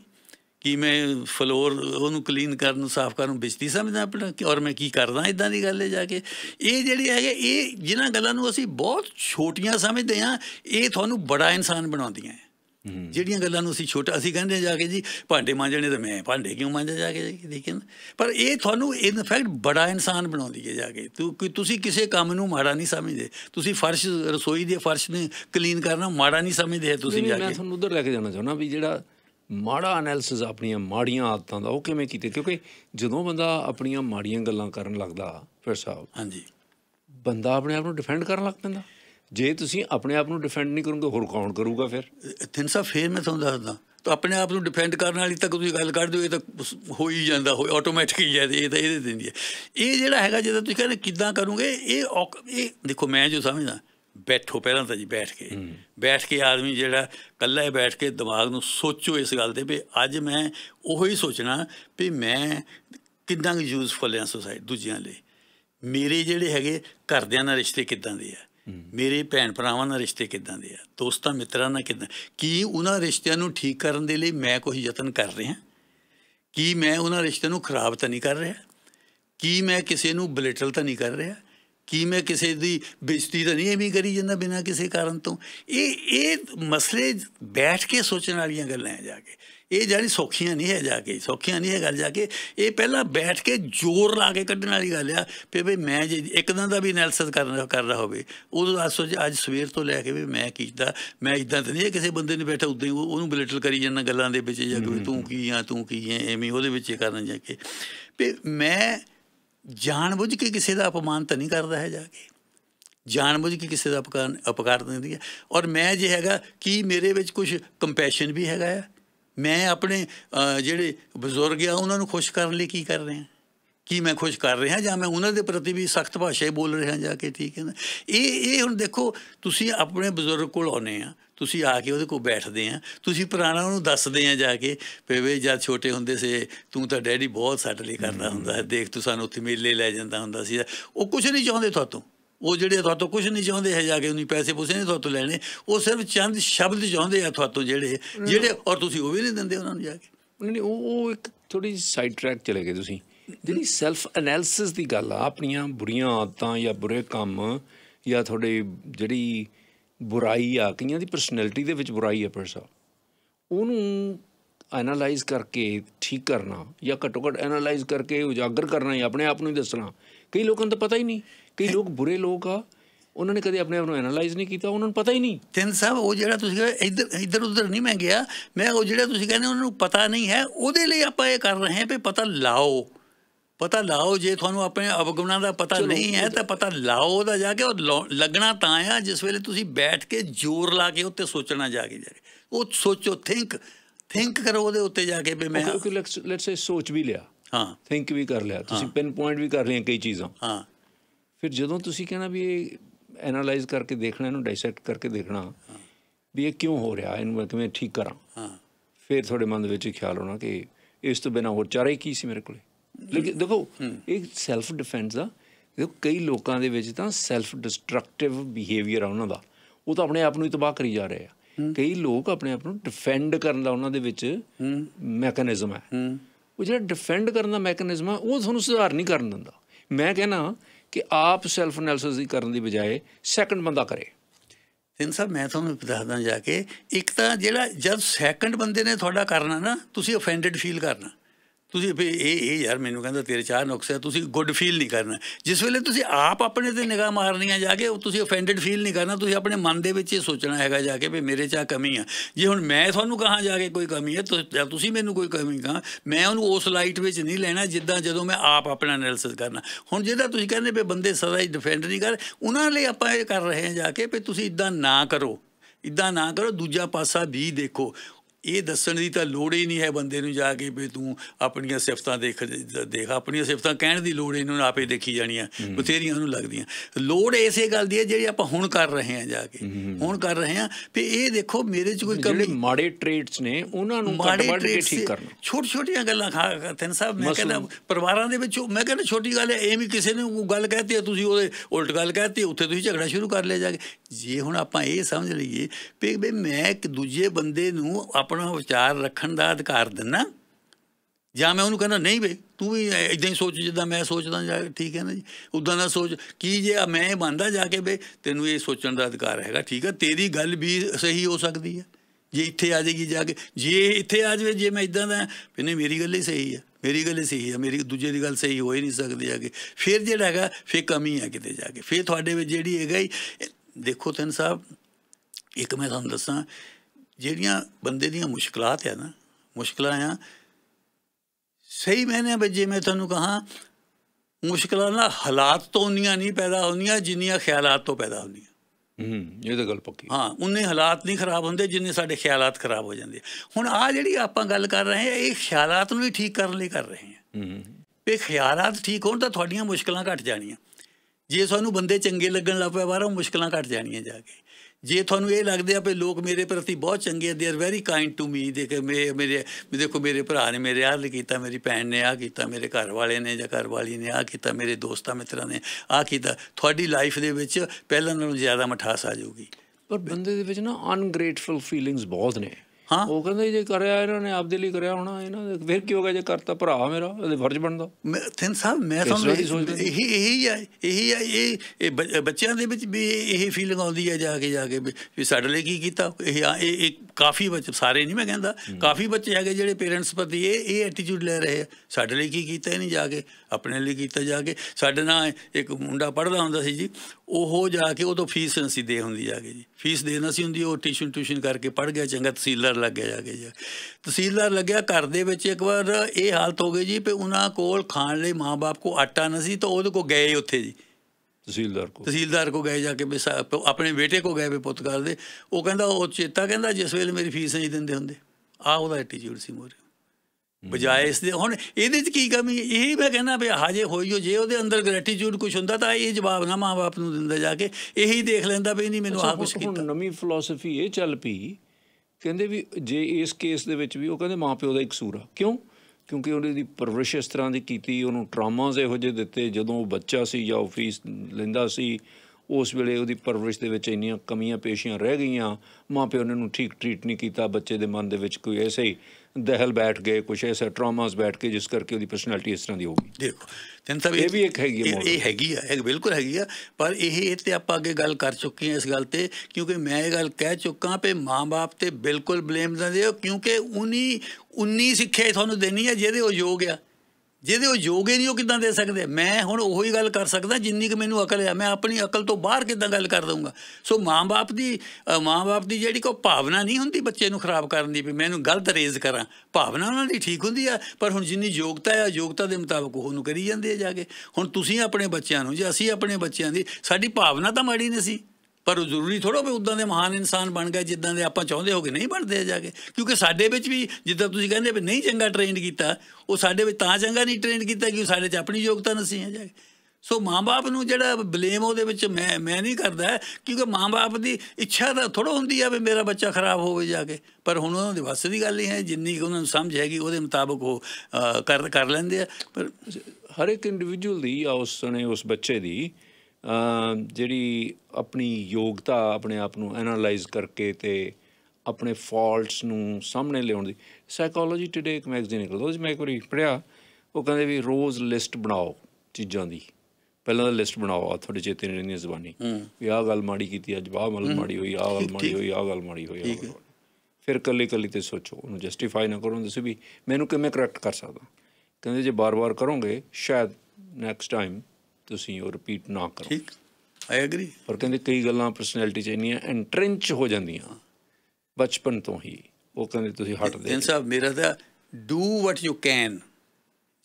ਕਿ ਮੈਂ ਫਲੋਰ ਉਹਨੂੰ ਕਲੀਨ ਕਰਨ ਸਾਫ਼ ਕਰਨ ਨੂੰ ਬਿਜਤੀ ਸਮਝਦਾ ਆਪਣਾ ਕਿ ਔਰ ਮੈਂ ਕੀ ਕਰਦਾ ਇਦਾਂ ਦੀ ਗੱਲ ਹੈ ਜਾ ਕੇ ਇਹ ਜਿਹੜੀ ਹੈਗੇ ਇਹ ਜਿਨ੍ਹਾਂ ਗੱਲਾਂ ਨੂੰ ਅਸੀਂ ਬਹੁਤ ਛੋਟੀਆਂ ਸਮਝਦੇ ਆ ਇਹ ਤੁਹਾਨੂੰ ਬੜਾ ਇਨਸਾਨ ਬਣਾਉਂਦੀਆਂ ਜਿਹੜੀਆਂ ਗੱਲਾਂ ਨੂੰ ਅਸੀਂ ਛੋਟਾ ਅਸੀਂ ਕਹਿੰਦੇ ਜਾ ਕੇ ਜੀ ਭਾਂਡੇ ਮਾਂਜਣੇ ਤਾਂ ਮੈਂ ਭਾਂਡੇ ਕਿਉਂ ਮਾਂਜਾ ਜਾ ਕੇ ਲੇਕਿਨ ਪਰ ਇਹ ਤੁਹਾਨੂੰ ਇਨ ਫੈਕਟ ਬੜਾ ਇਨਸਾਨ ਬਣਾਉਂਦੀ ਹੈ ਜਾ ਕੇ ਤੂੰ ਤੁਸੀਂ ਕਿਸੇ ਕੰਮ ਨੂੰ ਮਾੜਾ ਨਹੀਂ ਸਮਝਦੇ ਤੁਸੀਂ ਫਰਸ਼ ਰਸੋਈ ਦੇ ਫਰਸ਼ ਨੂੰ ਕਲੀਨ ਕਰਨਾ ਮਾੜਾ ਨਹੀਂ ਸਮਝਦੇ ਤੁਸੀਂ ਜਾ ਕੇ ਮੈਂ ਤੁਹਾਨੂੰ ਉਧਰ ਲੈ ਕੇ ਜਾਣਾ ਚਾਹੁੰਦਾ ਵੀ ਜਿਹੜਾ ਮਾੜਾ ਅਨਾਲਿਸਿਸ ਆਪਣੀਆਂ ਮਾੜੀਆਂ ਆਦਤਾਂ ਦਾ ਉਹ ਕਿਵੇਂ ਕੀਤੇ ਕਿਉਂਕਿ ਜਦੋਂ ਬੰਦਾ ਆਪਣੀਆਂ ਮਾੜੀਆਂ ਗੱਲਾਂ ਕਰਨ ਲੱਗਦਾ ਫਿਰ ਸਾਹਿਬ ਹਾਂਜੀ ਬੰਦਾ ਆਪਣੇ ਆਪ ਨੂੰ ਡਿਫੈਂਡ ਕਰਨ ਲੱਗ ਪੈਂਦਾ ਜੇ ਤੁਸੀਂ ਆਪਣੇ ਆਪ ਨੂੰ ਡਿਫੈਂਡ ਨਹੀਂ ਕਰੋਗੇ ਹੋਰ ਕੌਣ ਕਰੂਗਾ ਫਿਰ ਆ ਫੇਰ ਮੈਂ ਤੁਹਾਨੂੰ ਦੱਸਦਾ ਤਾਂ ਆਪਣੇ ਆਪ ਨੂੰ ਡਿਫੈਂਡ ਕਰਨ ਵਾਲੀ ਤੱਕ ਤੁਸੀਂ ਗੱਲ ਕਰਦੇ ਹੋ ਇਹ ਤਾਂ ਹੋ ਹੀ ਜਾਂਦਾ ਹੋਏ ਆਟੋਮੈਟਿਕ ਹੀ ਜਾਂਦੀ ਇਹ ਤਾਂ ਇਹਦੇ ਦਿੰਦੀ ਹੈ ਇਹ ਜਿਹੜਾ ਹੈਗਾ ਜਦੋਂ ਤੁਸੀਂ ਕਹਿੰਦੇ ਕਿੱਦਾਂ ਕਰੋਗੇ ਇਹ ਇਹ ਦੇਖੋ ਮੈਂ ਜੋ ਸਮਝਦਾ ਬੈਠੋ ਪਹਿਲਾਂ ਤਾਂ ਜੀ ਬੈਠ ਕੇ ਬੈਠ ਕੇ ਆਦਮੀ ਜਿਹੜਾ ਇਕੱਲਾ ਹੀ ਬੈਠ ਕੇ ਦਿਮਾਗ ਨੂੰ ਸੋਚੋ ਇਸ ਗੱਲ ਤੇ ਵੀ ਅੱਜ ਮੈਂ ਉਹੋ ਹੀ ਸੋਚਣਾ ਵੀ ਮੈਂ ਕਿੰਨਾ ਕੁ ਯੂਸਫੁਲ ਹਾਂ ਸੋਸਾਇਟੀ ਦੂਜਿਆਂ ਲਈ ਮੇਰੇ ਜਿਹੜੇ ਹੈਗੇ ਘਰਦਿਆਂ ਨਾਲ ਰਿਸ਼ਤੇ ਕਿਦਾਂ ਦੇ ਆ ਮੇਰੇ ਭੈਣ ਭਰਾਵਾਂ ਨਾਲ ਰਿਸ਼ਤੇ ਕਿਦਾਂ ਦੇ ਆ ਦੋਸਤਾਂ ਮਿੱਤਰਾਂ ਨਾਲ ਕਿਦਾਂ ਕੀ ਉਹਨਾਂ ਰਿਸ਼ਤਿਆਂ ਨੂੰ ਠੀਕ ਕਰਨ ਦੇ ਲਈ ਮੈਂ ਕੋਈ ਯਤਨ ਕਰ ਰਿਹਾ ਕੀ ਮੈਂ ਉਹਨਾਂ ਰਿਸ਼ਤਿਆਂ ਨੂੰ ਖਰਾਬ ਤਾਂ ਨਹੀਂ ਕਰ ਰਿਹਾ ਕੀ ਮੈਂ ਕਿਸੇ ਨੂੰ ਬਲਿਟਲ ਤਾਂ ਨਹੀਂ ਕਰ ਰਿਹਾ ਕੀ ਮੈਂ ਕਿਸੇ ਦੀ ਬੇਇੱਜ਼ਤੀ ਤਾਂ ਨਹੀਂ ਐਵੇਂ ਕਰੀ ਜਾਂਦਾ ਬਿਨਾਂ ਕਿਸੇ ਕਾਰਨ ਤੋਂ ਇਹ ਇਹ ਮਸਲੇ ਬੈਠ ਕੇ ਸੋਚਣ ਵਾਲੀਆਂ ਗੱਲਾਂ ਆ ਜਾ ਕੇ ਇਹ ਜਾਨੀ ਸੌਖੀਆਂ ਨਹੀਂ ਹੈ ਜਾ ਕੇ ਸੌਖੀਆਂ ਨਹੀਂ ਹੈ ਗੱਲ ਜਾ ਕੇ ਇਹ ਪਹਿਲਾਂ ਬੈਠ ਕੇ ਜ਼ੋਰ ਲਾ ਕੇ ਕੱਢਣ ਵਾਲੀ ਗੱਲ ਆ ਕਿ ਵੀ ਮੈਂ ਜੇ ਦਿਨ ਦਾ ਵੀ ਐਨਾਲਿਸਿਸ ਕਰ ਕਰਦਾ ਹੋਵੇ ਉਦੋਂ ਅੱਜ ਸੋਚ ਅੱਜ ਸਵੇਰ ਤੋਂ ਲੈ ਕੇ ਵੀ ਮੈਂ ਕੀਤਾ ਮੈਂ ਇਦਾਂ ਤਾਂ ਨਹੀਂ ਕਿਸੇ ਬੰਦੇ ਨੇ ਬੈਠਾ ਉਦਾਂ ਉਹਨੂੰ ਬਲਿਟਲ ਕਰੀ ਜਾਂਦਾ ਗੱਲਾਂ ਦੇ ਵਿੱਚ ਜਾਂ ਤੂੰ ਕੀ ਆ ਤੂੰ ਕੀ ਐ ਐਵੇਂ ਉਹਦੇ ਵਿੱਚ ਕਰਨ ਜਾ ਕੇ ਵੀ ਮੈਂ ਜਾਣਬੁੱਝ ਕੇ ਕਿਸੇ ਦਾ ਅਪਮਾਨ ਤਾਂ ਨਹੀਂ ਕਰਦਾ ਹੈ ਜਾ ਕੇ ਜਾਣਬੁੱਝ ਕੇ ਕਿਸੇ ਦਾ ਅਪਕਾਰ ਅਪਕਾਰ ਦਿੰਦੀ ਹੈ ਔਰ ਮੈਂ ਜੇ ਹੈਗਾ ਕਿ ਮੇਰੇ ਵਿੱਚ ਕੁਝ ਕੰਪੈਸ਼ਨ ਵੀ ਹੈਗਾ ਹੈ ਮੈਂ ਆਪਣੇ ਜਿਹੜੇ ਬਜ਼ੁਰਗ ਆ ਉਹਨਾਂ ਨੂੰ ਖੁਸ਼ ਕਰਨ ਲਈ ਕੀ ਕਰ ਰਹੇ ਹਾਂ ਕੀ ਮੈਂ ਖੁਸ਼ ਕਰ ਰਿਹਾ ਜਾਂ ਮੈਂ ਉਹਨਾਂ ਦੇ ਪ੍ਰਤੀ ਵੀ ਸਖਤ ਭਾਸ਼ਾ ਹੀ ਬੋਲ ਰਿਹਾ ਜਾ ਕੇ ਠੀਕ ਹੈ ਨਾ ਇਹ ਇਹ ਹੁਣ ਦੇਖੋ ਤੁਸੀਂ ਆਪਣੇ ਬਜ਼ੁਰਗ ਕੋਲ ਆਉਨੇ ਆ ਤੁਸੀਂ ਆ ਕੇ ਉਹਦੇ ਕੋਲ ਬੈਠਦੇ ਆ ਤੁਸੀਂ ਪੁਰਾਣਾ ਉਹਨੂੰ ਦੱਸਦੇ ਆ ਜਾ ਕੇ ਪੇਵੇ ਜਦ ਛੋਟੇ ਹੁੰਦੇ ਸੀ ਤੂੰ ਤਾਂ ਡੈਡੀ ਬਹੁਤ ਸਾਡੇ ਕਰਦਾ ਹੁੰਦਾ ਹੈ ਦੇਖ ਤੂੰ ਸਾਨੂੰ ਉੱਥੇ ਮੇਲੇ ਲੈ ਜਾਂਦਾ ਹੁੰਦਾ ਸੀ ਉਹ ਕੁਝ ਨਹੀਂ ਚਾਹੁੰਦੇ ਤੁਹਾਤੋਂ ਉਹ ਜਿਹੜੇ ਤੁਹਾਤੋਂ ਕੁਝ ਨਹੀਂ ਚਾਹੁੰਦੇ ਹੈ ਜਾ ਕੇ ਉਹਨੀ ਪੈਸੇ ਪੂਸੇ ਨਹੀਂ ਤੁਹਾਤੋਂ ਲੈਣੇ ਉਹ ਸਿਰਫ ਚੰਦ ਸ਼ਬਦ ਚਾਹੁੰਦੇ ਆ ਤੁਹਾਤੋਂ ਜਿਹੜੇ ਜਿਹੜੇ ਔਰ ਤੁਸੀਂ ਉਹ ਵੀ ਨਹੀਂ ਦਿੰਦੇ ਉਹਨਾਂ ਨੂੰ ਜਾ ਕੇ ਨਹੀਂ ਉਹ ਉਹ ਇੱਕ ਥੋੜੀ ਸਾਈਡ ਟਰੈਕ ਚਲੇ ਗਏ ਤੁਸੀਂ ਜਿਹੜੀ ਸੈਲਫ ਐਨਾਲਿਸਿਸ ਦੀ ਗੱਲ ਆ ਆਪਣੀਆਂ ਬੁਰੀਆਂ ਆਦਤਾਂ ਜਾਂ ਬੁਰੇ ਕੰਮ ਜਾਂ ਤੁਹਾਡੇ ਜਿਹੜੀ ਬੁਰਾਈ ਆ ਕਈਆਂ ਦੀ ਪਰਸਨੈਲਿਟੀ ਦੇ ਵਿੱਚ ਬੁਰਾਈ ਹੈ ਪਰਸਾ ਉਹਨੂੰ ਐਨਾਲਾਈਜ਼ ਕਰਕੇ ਠੀਕ ਕਰਨਾ ਜਾਂ ਘੱਟੋ ਘੱਟ ਐਨਾਲਾਈਜ਼ ਕਰਕੇ ਉਜਾਗਰ ਕਰਨਾ ਹੀ ਆਪਣੇ ਆਪ ਨੂੰ ਹੀ ਦੱਸਣਾ ਕਈ ਲੋਕਾਂ ਨੂੰ ਤਾਂ ਪਤਾ ਹੀ ਨਹੀਂ ਕਈ ਲੋਕ ਬੁਰੇ ਲੋਕ ਆ ਉਹਨਾਂ ਨੇ ਕਦੇ ਆਪਣੇ ਆਪ ਨੂੰ ਐਨਾਲਾਈਜ਼ ਨਹੀਂ ਕੀਤਾ ਉਹਨਾਂ ਨੂੰ ਪਤਾ ਹੀ ਨਹੀਂ ਤਿੰਨ ਸਾਹਿਬ ਉਹ ਜਿਹੜਾ ਤੁਸੀਂ ਇੱਧਰ ਇੱਧਰ ਉੱਧਰ ਨਹੀਂ ਮੈਂ ਗਿਆ ਮੈਂ ਉਹ ਜਿਹੜਾ ਤੁਸੀਂ ਕਹਿੰਦੇ ਉਹਨਾਂ ਨੂੰ ਪਤਾ ਨਹੀਂ ਹੈ ਉਹਦੇ ਲਈ ਆਪਾਂ ਇਹ ਕਰ ਰਹੇ ਹਾਂ ਵੀ ਪਤਾ ਲਾਓ ਪਤਾ ਲਾਓ ਜੇ ਤੁਹਾਨੂੰ ਆਪਣੇ ਅਵਗੁਣਾਂ ਦਾ ਪਤਾ ਨਹੀਂ ਹੈ ਤਾਂ ਪਤਾ ਲਾਓ ਉਹਦਾ ਜਾ ਕੇ ਉਹ ਲੱਗਣਾ ਤਾਂ ਆ ਜਿਸ ਵੇਲੇ ਤੁਸੀਂ ਬੈਠ ਕੇ ਜ਼ੋਰ ਲਾ ਕੇ ਉੱਤੇ ਸੋਚਣਾ ਜਾ ਕੇ ਜਾ ਕੇ ਉਹ ਸੋਚੋ ਥਿੰਕ ਥਿੰਕ ਕਰੋ ਉਹਦੇ ਉੱਤੇ ਜਾ ਕੇ ਵੀ ਮੈਂ ਲੈਟਸ ਸੇ ਸੋਚ ਵੀ ਲਿਆ ਹਾਂ ਥਿੰਕ ਵੀ ਕਰ ਲਿਆ ਤੁਸੀਂ ਪਿਨ ਪੁਆਇੰਟ ਵੀ ਕਰ ਲਿਆ ਕਈ ਚੀਜ਼ਾਂ ਹਾਂ ਫਿਰ ਜਦੋਂ ਤੁਸੀਂ ਕਹਿਣਾ ਵੀ ਇਹ ਐਨਾਲਾਈਜ਼ ਕਰਕੇ ਦੇਖਣਾ ਇਹਨੂੰ ਡਿਸੈਕਟ ਕਰਕੇ ਦੇਖਣਾ ਵੀ ਇਹ ਕਿਉਂ ਹੋ ਰਿਹਾ ਇਹਨੂੰ ਮੈਂ ਕਿਵੇਂ ਠੀਕ ਕਰਾਂ ਹਾਂ ਫਿਰ ਤੁਹਾਡੇ ਮਨ ਦੇ ਵਿੱਚ ਖਿਆਲ ਹੋਣਾ ਕਿ ਇਸ ਤੋਂ ਬਿਨਾ ਹੋਰ ਚਾਰੇ ਕੀ ਸੀ ਮੇਰੇ ਕੋਲੇ ਲੇਕਿਨ ਦੇਖੋ ਇਹ ਸੈਲਫ ਡਿਫੈਂਸ ਆ ਦੇਖੋ ਕਈ ਲੋਕਾਂ ਦੇ ਵਿੱਚ ਤਾਂ ਸੈਲਫ ਡਿਸਟਰਕਟਿਵ ਬਿਹੇਵੀਅਰ ਆ ਉਹਨਾਂ ਦਾ ਉਹ ਤਾਂ ਆਪਣੇ ਆਪ ਨੂੰ ਹੀ ਤਬਾਹ ਕਰੀ ਜਾ ਰਹੇ ਆ ਕਈ ਲੋਕ ਆਪਣੇ ਆਪ ਨੂੰ ਡਿਫੈਂਡ ਕਰਨ ਦਾ ਉਹਨਾਂ ਦੇ ਵਿੱਚ ਮੈਕੈਨਿਜ਼ਮ ਹੈ ਉਹ ਜਿਹੜਾ ਡਿਫੈਂਡ ਕਰਨ ਦਾ ਮੈਕੈਨਿਜ਼ਮ ਆ ਉਹ ਤੁਹਾਨੂੰ ਸੁਧਾਰ ਨਹੀਂ ਕਰਨ ਦਿੰਦਾ ਮੈਂ ਕਹਿੰਦਾ ਕਿ ਆਪ ਸੈਲਫ ਅਨਲਿਸਿਸ ਦੀ ਕਰਨ ਦੀ ਬਜਾਏ ਸੈਕੰਡ ਬੰਦਾ ਕਰੇ ਤਿੰਨ ਸਾਹਿਬ ਮੈਂ ਤੁਹਾਨੂੰ ਦੱਸਦਾ ਜਾ ਕੇ ਇੱਕ ਤਾਂ ਜਿਹੜਾ ਜਦ ਸੈਕੰਡ ਬੰਦੇ ਨੇ ਤੁਹਾਡਾ ਕਰਨਾ ਨਾ ਤੁਸੀਂ ਅਫੈਂਡਡ ਫੀਲ ਕਰਨਾ ਤੁਸੀਂ ਵੀ ਇਹ ਇਹ ਯਾਰ ਮੈਨੂੰ ਕਹਿੰਦਾ ਤੇਰੇ ਚਾਹ ਨੁਕਸ ਹੈ ਤੁਸੀਂ ਗੁੱਡ ਫੀਲ ਨਹੀਂ ਕਰਨਾ ਜਿਸ ਵੇਲੇ ਤੁਸੀਂ ਆਪ ਆਪਣੇ ਤੇ ਨਿਗਾਹ ਮਾਰਨੀਆਂ ਜਾ ਕੇ ਤੁਸੀਂ ਅਫੈਂਡਡ ਫੀਲ ਨਹੀਂ ਕਰਨਾ ਤੁਸੀਂ ਆਪਣੇ ਮਨ ਦੇ ਵਿੱਚ ਇਹ ਸੋਚਣਾ ਹੈਗਾ ਜਾ ਕੇ ਵੀ ਮੇਰੇ ਚਾਹ ਕਮੀ ਆ ਜੇ ਹੁਣ ਮੈਂ ਤੁਹਾਨੂੰ ਕਹਾਂ ਜਾ ਕੇ ਕੋਈ ਕਮੀ ਹੈ ਤੁਸੀਂ ਮੈਨੂੰ ਕੋਈ ਕਮੀ ਕਹਾਂ ਮੈਂ ਉਹਨੂੰ ਉਸ ਲਾਈਟ ਵਿੱਚ ਨਹੀਂ ਲੈਣਾ ਜਿੱਦਾਂ ਜਦੋਂ ਮੈਂ ਆਪ ਆਪਣਾ ਅਨਲਿਸਿਸ ਕਰਨਾ ਹੁਣ ਜਿਹਦਾ ਤੁਸੀਂ ਕਹਿੰਦੇ ਵੀ ਬੰਦੇ ਸਦਾ ਹੀ ਡਿਫੈਂਡ ਨਹੀਂ ਕਰ ਉਹਨਾਂ ਲਈ ਆਪਾਂ ਇਹ ਕਰ ਰਹੇ ਹਾਂ ਜਾ ਕੇ ਵੀ ਤੁਸੀਂ ਇਦਾਂ ਨਾ ਕਰੋ ਇਦਾਂ ਨਾ ਕਰੋ ਦੂਜਾ ਪਾਸਾ ਵੀ ਦੇਖੋ ਇਹ ਦੱਸਣ ਦੀ ਤਾਂ ਲੋੜ ਹੀ ਨਹੀਂ ਹੈ ਬੰਦੇ ਨੂੰ ਜਾ ਕੇ ਵੀ ਤੂੰ ਆਪਣੀਆਂ ਸਿਫਤਾਂ ਦੇਖ ਦੇਖ ਆਪਣੀਆਂ ਸਿਫਤਾਂ ਕਹਿਣ ਦੀ ਲੋੜ ਇਹਨੂੰ ਆਪੇ ਦੇਖੀ ਜਾਣੀਆਂ ਬਥੇਰੀਆਂ ਨੂੰ ਲੱਗਦੀਆਂ ਲੋੜ ਇਸੇ ਗੱਲ ਦੀ ਹੈ ਜਿਹੜੀ ਆਪਾਂ ਹੁਣ ਕਰ ਰਹੇ ਹਾਂ ਜਾ ਕੇ ਹੁਣ ਕਰ ਰਹੇ ਹਾਂ ਵੀ ਇਹ ਦੇਖੋ ਮੇਰੇ 'ਚ ਕੋਈ ਕਮੀ ਮਾੜੇ ਟ੍ਰੇਡਸ ਨੇ ਉਹਨਾਂ ਨੂੰ ਕੱਟ-ਵੱਟ ਕੇ ਠੀਕ ਕਰਨਾ ਛੋਟੀ ਛੋਟੀਆਂ ਗੱਲਾਂ ਖਾ ਤੈਨ ਸਾਹਿਬ ਮੈਂ ਕਹਿੰਦਾ ਪਰਿਵਾਰਾਂ ਦੇ ਵਿੱਚ ਮੈਂ ਕਹਿੰਦਾ ਛੋਟੀ ਗੱਲ ਹੈ ਇਹ ਵੀ ਕਿਸੇ ਨੇ ਗੱਲ ਕਹਤੀ ਹੈ ਤੁਸੀਂ ਉਹਦੇ ਉਲਟ ਗੱਲ ਕਹਤੀ ਉੱਥੇ ਤੁਸੀਂ ਝਗੜਾ ਸ਼ੁਰੂ ਕਰ ਲਿਆ ਜਾ ਕੇ ਜੇ ਹੁਣ ਆਪਾਂ ਇਹ ਸਮਝ ਲਈਏ ਵੀ ਮੈਂ ਇੱਕ ਦੂਜੇ ਬੰਦੇ ਨੂੰ ਆਪਣਾ ਆਪਣਾ ਵਿਚਾਰ ਰੱਖਣ ਦਾ ਅਧਿਕਾਰ ਦਿੰਨਾ ਜਾਂ ਮੈਂ ਉਹਨੂੰ ਕਹਿੰਦਾ ਨਹੀਂ ਬਈ ਤੂੰ ਵੀ ਇਦਾਂ ਹੀ ਸੋਚ ਜਿੱਦਾਂ ਮੈਂ ਸੋਚਦਾ ਜਾ ਠੀਕ ਹੈ ਨਾ ਜੀ ਉਦਾਂ ਦਾ ਸੋਚ ਕੀ ਜੇ ਮੈਂ ਬੰਦਾ ਜਾ ਕੇ ਬਈ ਤੈਨੂੰ ਇਹ ਸੋਚਣ ਦਾ ਅਧਿਕਾਰ ਹੈਗਾ ਠੀਕ ਹੈ ਤੇਰੀ ਗੱਲ ਵੀ ਸਹੀ ਹੋ ਸਕਦੀ ਹੈ ਜੇ ਇੱਥੇ ਆ ਜਾਏਗੀ ਜਾ ਕੇ ਜੇ ਇੱਥੇ ਆ ਜਾਵੇ ਜੇ ਮੈਂ ਇਦਾਂ ਦਾ ਇਹਨੇ ਨਹੀਂ ਮੇਰੀ ਗੱਲ ਹੀ ਸਹੀ ਹੈ ਮੇਰੀ ਗੱਲ ਹੀ ਸਹੀ ਹੈ ਮੇਰੀ ਦੂਜੇ ਦੀ ਗੱਲ ਸਹੀ ਹੋ ਹੀ ਨਹੀਂ ਸਕਦੀ ਹੈਗੇ ਫਿਰ ਜਿਹੜਾ ਹੈਗਾ ਫਿਰ ਕਮੀ ਹੈ ਕਿਤੇ ਜਾ ਕੇ ਫਿਰ ਤੁਹਾਡੇ ਵਿੱਚ ਜਿਹੜੀ ਹੈਗਾ ਹੀ ਦੇਖੋ ਤਨ ਸਾਹਿਬ ਇੱਕ ਮੈਂ ਤੁਹਾਨੂੰ ਦੱਸਾਂ ਜਿਹੜੀਆਂ ਬੰਦੇ ਦੀਆਂ ਮੁਸ਼ਕਲਾਂ ਆ ਨਾ ਮੁਸ਼ਕਲਾਂ ਆ ਸਹੀ ਮੈਨੇ ਬੱਜੇ ਮੈਂ ਤੁਹਾਨੂੰ ਕਹਾ ਮੁਸ਼ਕਲਾਂ ਨਾ ਹਾਲਾਤ ਤੋਂ ਉਨੀਆਂ ਨਹੀਂ ਪੈਦਾ ਹੁੰਦੀਆਂ ਜਿੰਨੀਆਂ ਖਿਆਲਾਤ ਤੋਂ ਪੈਦਾ ਹੁੰਦੀਆਂ ਹੂੰ ਇਹ ਤਾਂ ਗੱਲ ਪੱਕੀ ਹਾਂ ਉਹਨੇ ਹਾਲਾਤ ਨਹੀਂ ਖਰਾਬ ਹੁੰਦੇ ਜਿੰਨੇ ਸਾਡੇ ਖਿਆਲਾਤ ਖਰਾਬ ਹੋ ਜਾਂਦੇ ਹੁਣ ਆ ਜਿਹੜੀ ਆਪਾਂ ਗੱਲ ਕਰ ਰਹੇ ਹਾਂ ਇਹ ਖਿਆਲਾਤ ਨੂੰ ਹੀ ਠੀਕ ਕਰਨ ਲਈ ਕਰ ਰਹੇ ਹਾਂ ਹੂੰ ਇਹ ਖਿਆਲਾਤ ਠੀਕ ਹੋਣ ਤਾਂ ਤੁਹਾਡੀਆਂ ਮੁਸ਼ਕਲਾਂ ਘਟ ਜਾਣੀਆਂ ਜੇ ਤੁਹਾਨੂੰ ਬੰਦੇ ਚੰਗੇ ਲੱਗਣ ਲੱਗ ਪਏ ਬਾਹਰੋਂ ਮੁਸ਼ਕਲਾਂ ਘਟ ਜਾਣੀਆਂ ਜਾ ਕੇ ਜੇ ਤੁਹਾਨੂੰ ਇਹ ਲੱਗਦੇ ਆ ਕਿ ਲੋਕ ਮੇਰੇ ਪ੍ਰਤੀ ਬਹੁਤ ਚੰਗੇ ਆ they are very kind to me ਦੇ ਕਿ ਮੇ ਮੇਰੇ ਦੇਖੋ ਮੇਰੇ ਭਰਾ ਨੇ ਮੇਰੇ ਆਹ ਕੀਤਾ ਮੇਰੀ ਭੈਣ ਨੇ ਆਹ ਕੀਤਾ ਮੇਰੇ ਘਰ ਵਾਲੇ ਨੇ ਜਾਂ ਘਰ ਵਾਲੀ ਨੇ ਆਹ ਕੀਤਾ ਮੇਰੇ ਦੋਸਤਾਂ ਮਿੱਤਰਾਂ ਨੇ ਆਹ ਕੀਤਾ ਤੁਹਾਡੀ ਲਾਈਫ ਦੇ ਵਿੱਚ ਪਹਿਲਾਂ ਨਾਲੋਂ ਜ਼ਿਆਦਾ ਮਠਾਸ ਆ ਜਾਊਗੀ ਪਰ ਬੰਦੇ ਦੇ ਵਿੱਚ ਨਾ ਅਨਗ੍ਰੇਟਫੁਲ ਫੀਲਿੰਗਸ ਬਹੁਤ ਨੇ ਹਾਂ ਉਹ ਕਹਿੰਦਾ ਜੇ ਕਰਿਆ ਇਹਨਾਂ ਨੇ ਆਪਦੇ ਲਈ ਕਰਿਆ ਹੋਣਾ ਇਹਨਾਂ ਦੇ ਫਿਰ ਕੀ ਗਿਆ ਜੇ ਕਰਤਾ ਭਰਾ ਮੇਰਾ ਇਹਦੇ ਫਰਜ਼ ਬਣਦਾ ਥਿੰਨ ਸਾਹਿਬ ਮੈਂ ਤੁਹਾਨੂੰ ਇਹੀ ਇਹੀ ਆ ਇਹੀ ਆ ਇਹ ਬੱਚਿਆਂ ਦੇ ਵਿੱਚ ਵੀ ਇਹ ਫੀਲਿੰਗ ਆਉਂਦੀ ਹੈ ਜਾ ਕੇ ਜਾ ਕੇ ਵੀ ਸਾਡੇ ਲਈ ਕੀ ਕੀਤਾ ਇਹ ਇਹ ਕਾਫੀ ਬੱਚੇ ਸਾਰੇ ਨਹੀਂ ਮੈਂ ਕਹਿੰਦਾ ਕਾਫੀ ਬੱਚੇ ਹੈਗੇ ਜਿਹੜੇ ਪੇਰੈਂਟਸ ਪਤੀ ਇਹ ਇਹ ਐਟੀਟਿਊਡ ਲੈ ਰਹੇ ਆ ਸਾਡੇ ਲਈ ਕੀ ਕੀਤਾ ਇਹ ਨਹੀਂ ਜਾ ਕੇ ਆਪਣੇ ਲਈ ਕੀਤਾ ਜਾ ਕੇ ਸਾਡੇ ਨਾਲ ਇੱਕ ਮੁੰਡਾ ਪੜਦਾ ਹੁੰਦਾ ਸੀ ਜੀ ਉਹ ਜਾ ਕੇ ਉਦੋਂ ਫੀਸ ਅਸੀਂ ਦੇ ਹੁੰਦੀ ਜਾ ਕੇ ਜੀ ਫੀਸ ਦੇਣਾ ਸੀ ਹੁੰਦੀ ਉਹ ਟਿਊਸ਼ਨ ਟਿਊਸ਼ਨ ਕਰਕੇ ਪੜ ਗਿਆ ਚੰਗਾ ਤਹਿਸੀਲਦਾਰ ਲੱਗ ਗਿਆ ਜਾ ਕੇ ਜੀ ਤਹਿਸੀਲਦਾਰ ਲੱਗਿਆ ਘਰ ਦੇ ਵਿੱਚ ਇੱਕ ਵਾਰ ਇਹ ਹਾਲਤ ਹੋ ਗਈ ਜੀ ਕਿ ਉਹਨਾਂ ਕੋਲ ਖਾਣ ਲਈ ਮਾਪੇ ਕੋ ਆਟਾ ਨਹੀਂ ਸੀ ਤਾਂ ਉਹਦੇ ਕੋ ਗਏ ਉੱਥੇ ਜੀ ਤਹਿਸੀਲਦਾਰ ਕੋ ਤਹਿਸੀਲਦਾਰ ਕੋ ਗਏ ਜਾ ਕੇ ਆਪਣੇ ਬੇਟੇ ਕੋ ਗਏ ਬੇ ਪੁੱਤ ਕਰਦੇ ਉਹ ਕਹਿੰਦਾ ਉਹ ਚੇਤਾ ਕਹਿੰਦਾ ਜਿਸ ਵੇਲੇ ਮੇਰੀ ਫੀਸ ਨਹੀਂ ਦਿੰਦੇ ਹੁੰਦੇ ਆ ਉਹਦਾ ਐਟੀਟਿਊਡ ਸੀ ਮੋਰੇ ਬਜਾਏ ਇਸ ਦੇ ਹੁਣ ਇਹਦੇ 'ਚ ਕੀ ਕਮੀ ਇਹ ਮੈਂ ਕਹਿੰਦਾ ਵੀ ਹਾਜੇ ਹੋ ਜੇ ਉਹਦੇ ਅੰਦਰ ਗ੍ਰੈਟੀਟਿਊਡ ਕੁਝ ਹੁੰਦਾ ਤਾਂ ਇਹ ਜਵਾਬ ਨਾ ਮਾਂ-ਬਾਪ ਨੂੰ ਦਿੰਦਾ ਜਾ ਕੇ ਇਹੀ ਦੇਖ ਲੈਂਦਾ ਵੀ ਨਹੀਂ ਮੈਨੂੰ ਆ ਕੁਝ ਕੀਤਾ ਨਵੀਂ ਫਿਲਾਸਫੀ ਇਹ ਚੱਲ ਪਈ ਕਹਿੰਦੇ ਵੀ ਜੇ ਇਸ ਕੇਸ ਦੇ ਵਿੱਚ ਵੀ ਉਹ ਕਹਿੰਦੇ ਮਾਪਿਓ ਦਾ ਹੀ ਕਸੂਰ ਆ ਕਿਉਂ ਕਿਉਂਕਿ ਉਹਨੇ ਦੀ ਪਰਵਰਿਸ਼ ਇਸ ਤਰ੍ਹਾਂ ਦੀ ਕੀਤੀ ਉਹਨੂੰ ਟਰਾਮਾਸ ਇਹੋ ਜਿਹੇ ਦਿੱਤੇ ਜਦੋਂ ਉਹ ਬੱਚਾ ਸੀ ਜਾਂ ਉਹ ਫੀਸ ਲੈਂਦਾ ਸੀ ਉਸ ਵੇਲੇ ਉਹਦੀ ਪਰਵਰਿਸ਼ ਦੇ ਵਿੱਚ ਇੰਨੀਆਂ ਕਮੀਆਂ ਪੇਸ਼ੀਆਂ ਰਹਿ ਗਈਆਂ ਮਾਪਿਓ ਨੇ ਉਹਨੂੰ ਠੀਕ ਟ੍ਰੀਟ ਨਹੀਂ ਕੀਤਾ ਬੱਚੇ ਦੇ ਮਨ ਦੇ ਵਿੱਚ ਕੋਈ ਐਸੇ ਹੀ ਦਹਿਲ ਬੈਠ ਗਏ ਕੁਝ ਐਸੇ ਟਰਾਮਾਸ ਬੈਠ ਕੇ ਜਿਸ ਕਰਕੇ ਉਹਦੀ ਪਰਸਨੈਲਿਟੀ ਇਸ ਤਰ੍ਹਾਂ ਦੀ ਹੋ ਗਈ ਦੇਖੋ ਤਿੰਨ ਸਭ ਇਹ ਵੀ ਇੱਕ ਹੈਗੀ ਹੈ ਇਹ ਹੈਗੀ ਹੈ ਇਹ ਬਿਲਕੁਲ ਹੈਗੀ ਹੈ ਪਰ ਇਹ ਇਹ ਤੇ ਆਪਾਂ ਅੱਗੇ ਗੱਲ ਕਰ ਚੁੱਕੇ ਹਾਂ ਇਸ ਗੱਲ ਤੇ ਕਿਉਂਕਿ ਮੈਂ ਇਹ ਗੱਲ ਕਹਿ ਚੁੱਕਾ ਪੇ ਮਾਂ-ਬਾਪ ਤੇ ਬਿਲਕੁਲ ਬਲੇਮ ਦਿੰਦੇ ਹੋ ਕਿਉਂਕਿ ਉਨੀ 19 ਸਿੱਖਿਆ ਤੁਹਾਨੂੰ ਦੇਣੀ ਹੈ ਜਿਹਦੇ ਉਹ ਯੋਗ ਆ ਜਿਹਦੇ ਉਹ ਯੋਗ ਹੀ ਨਹੀਂ ਉਹ ਕਿਦਾਂ ਦੇ ਸਕਦੇ ਮੈਂ ਹੁਣ ਉਹੀ ਗੱਲ ਕਰ ਸਕਦਾ ਜਿੰਨੀ ਕਿ ਮੈਨੂੰ ਅਕਲ ਹੈ ਮੈਂ ਆਪਣੀ ਅਕਲ ਤੋਂ ਬਾਹਰ ਕਿਦਾਂ ਗੱਲ ਕਰ ਦਊਂਗਾ ਸੋ ਮਾਂ-ਬਾਪ ਦੀ ਮਾਂ-ਬਾਪ ਦੀ ਜਿਹੜੀ ਕੋ ਭਾਵਨਾ ਨਹੀਂ ਹੁੰਦੀ ਬੱਚੇ ਨੂੰ ਖਰਾਬ ਕਰਨ ਦੀ ਵੀ ਮੈਂ ਇਹਨੂੰ ਗਲਤ ਰੇਜ਼ ਕਰਾਂ ਭਾਵਨਾ ਉਹਨਾਂ ਦੀ ਠੀਕ ਹੁੰਦੀ ਆ ਪਰ ਹੁਣ ਜਿੰਨੀ ਯੋਗਤਾ ਹੈ ਯੋਗਤਾ ਦੇ ਮੁਤਾਬਕ ਉਹਨੂੰ ਕਰੀ ਜਾਂਦੇ ਆ ਜਾ ਕੇ ਹੁਣ ਤੁਸੀਂ ਆਪਣੇ ਬੱਚਿਆਂ ਨੂੰ ਜੇ ਅਸੀਂ ਆਪਣੇ ਬੱਚਿਆਂ ਦੀ ਸਾਡੀ ਭਾਵਨਾ ਤਾਂ ਮਾੜੀ ਨਹੀਂ ਸੀ ਪਰ ਉਹ ਜ਼ਰੂਰੀ ਥੋੜਾ ਵੀ ਉਦਾਂ ਦੇ ਮਹਾਨ ਇਨਸਾਨ ਬਣ ਗਏ ਜਿੱਦਾਂ ਦੇ ਆਪਾਂ ਚਾਹੁੰਦੇ ਹੋਗੇ ਨਹੀਂ ਬਣਦੇ ਜਾ ਕੇ ਕਿਉਂਕਿ ਸਾਡੇ ਵਿੱਚ ਵੀ ਜਿੱਦਾਂ ਤੁਸੀਂ ਕਹਿੰਦੇ ਵੀ ਨਹੀਂ ਚੰਗਾ ਟ੍ਰੇਨਡ ਕੀਤਾ ਉਹ ਸਾਡੇ ਵਿੱਚ ਤਾਂ ਚੰਗਾ ਨਹੀਂ ਟ੍ਰੇਨਡ ਕੀਤਾ ਕਿ ਸਾਡੇ 'ਚ ਆਪਣੀ ਯੋਗਤਾ ਨਹੀਂ ਹੈ ਜਾ ਕੇ ਸੋ ਮਾਂ-ਬਾਪ ਨੂੰ ਜਿਹੜਾ ਬਲੇਮ ਉਹਦੇ ਵਿੱਚ ਮੈਂ ਮੈਂ ਨਹੀਂ ਕਰਦਾ ਕਿਉਂਕਿ ਮਾਂ-ਬਾਪ ਦੀ ਇੱਛਾ ਤਾਂ ਥੋੜਾ ਹੁੰਦੀ ਆ ਵੀ ਮੇਰਾ ਬੱਚਾ ਖਰਾਬ ਹੋਵੇ ਜਾ ਕੇ ਪਰ ਹੁਣ ਉਹਨਾਂ ਦੇ ਵੱਸ ਦੀ ਗੱਲ ਹੀ ਹੈ ਜਿੰਨੀ ਉਹਨਾਂ ਨੂੰ ਸਮਝ ਹੈਗੀ ਉਹਦੇ ਮੁਤਾਬਕ ਉਹ ਕਰ ਕਰ ਲੈਂਦੇ ਆ ਪਰ ਹਰ ਇੱਕ ਇੰਡੀਵਿਜੂਅਲ ਦੀ ਆ ਉਸ ਨੇ ਉਸ ਬੱਚੇ ਦੀ ਜਿਹੜੀ ਆਪਣੀ ਯੋਗਤਾ ਆਪਣੇ ਆਪ ਨੂੰ ਐਨਾਲਾਈਜ਼ ਕਰਕੇ ਤੇ ਆਪਣੇ ਫਾਲਟਸ ਨੂੰ ਸਾਹਮਣੇ ਲਿਆਉਣ ਦੀ ਸਾਈਕੋਲੋਜੀ ਟੁਡੇ ਇੱਕ ਮੈਗਜ਼ੀਨ ਨਿਕਲਦਾ ਉਸ ਮੈਂ ਇੱਕ ਵਾਰੀ ਪੜਿਆ ਉਹ ਕਹਿੰਦੇ ਵੀ ਰੋਜ਼ ਲਿਸਟ ਬਣਾਓ ਚੀਜ਼ਾਂ ਦੀ ਪਹਿਲਾਂ ਲਿਸਟ ਬਣਾਓ ਤੁਹਾਡੇ ਚੇਤੇ ਨਹੀਂ ਰਹਿੰਦੀ ਜ਼ਬਾਨੀ ਵੀ ਆਹ ਗੱਲ ਮਾੜੀ ਕੀਤੀ ਅੱਜ ਬਾਹ ਮਲ ਮਾੜੀ ਹੋਈ ਆਹ ਗੱਲ ਮਾੜੀ ਹੋਈ ਆਹ ਗੱਲ ਮਾੜੀ ਹੋਈ ਫਿਰ ਕੱਲੀ ਕੱਲੀ ਤੇ ਸੋਚੋ ਉਹਨੂੰ ਜਸਟੀਫਾਈ ਨਾ ਕਰੋ ਤੁਸੀਂ ਵੀ ਮੈਨੂੰ ਕਿਵੇਂ ਕਰੈਕਟ ਕਰ ਸਕਦਾ ਕਹਿੰਦੇ ਜੇ ਬਾਰ-ਬਾਰ ਕਰੋਗੇ ਸ਼ਾਇਦ ਨੈਕਸਟ ਟਾਈਮ ਤੁਸੀਂ ਉਹ ਰਿਪੀਟ ਨਾ ਕਰੋ ਠੀਕ ਆਈ ਐਗਰੀ ਪਰ ਕਹਿੰਦੇ ਕਈ ਗੱਲਾਂ ਪਰਸਨੈਲਿਟੀ ਚ ਇੰਨੀਆਂ ਐਂਟ੍ਰੈਂਚ ਹੋ ਜਾਂਦੀਆਂ ਬਚਪਨ ਤੋਂ ਹੀ ਉਹ ਕਹਿੰਦੇ ਤੁਸੀਂ ਹਟਦੇ ਜਨ ਸਾਹਿਬ ਮੇਰਾ ਤਾਂ ਡੂ ਵਾਟ ਯੂ ਕੈਨ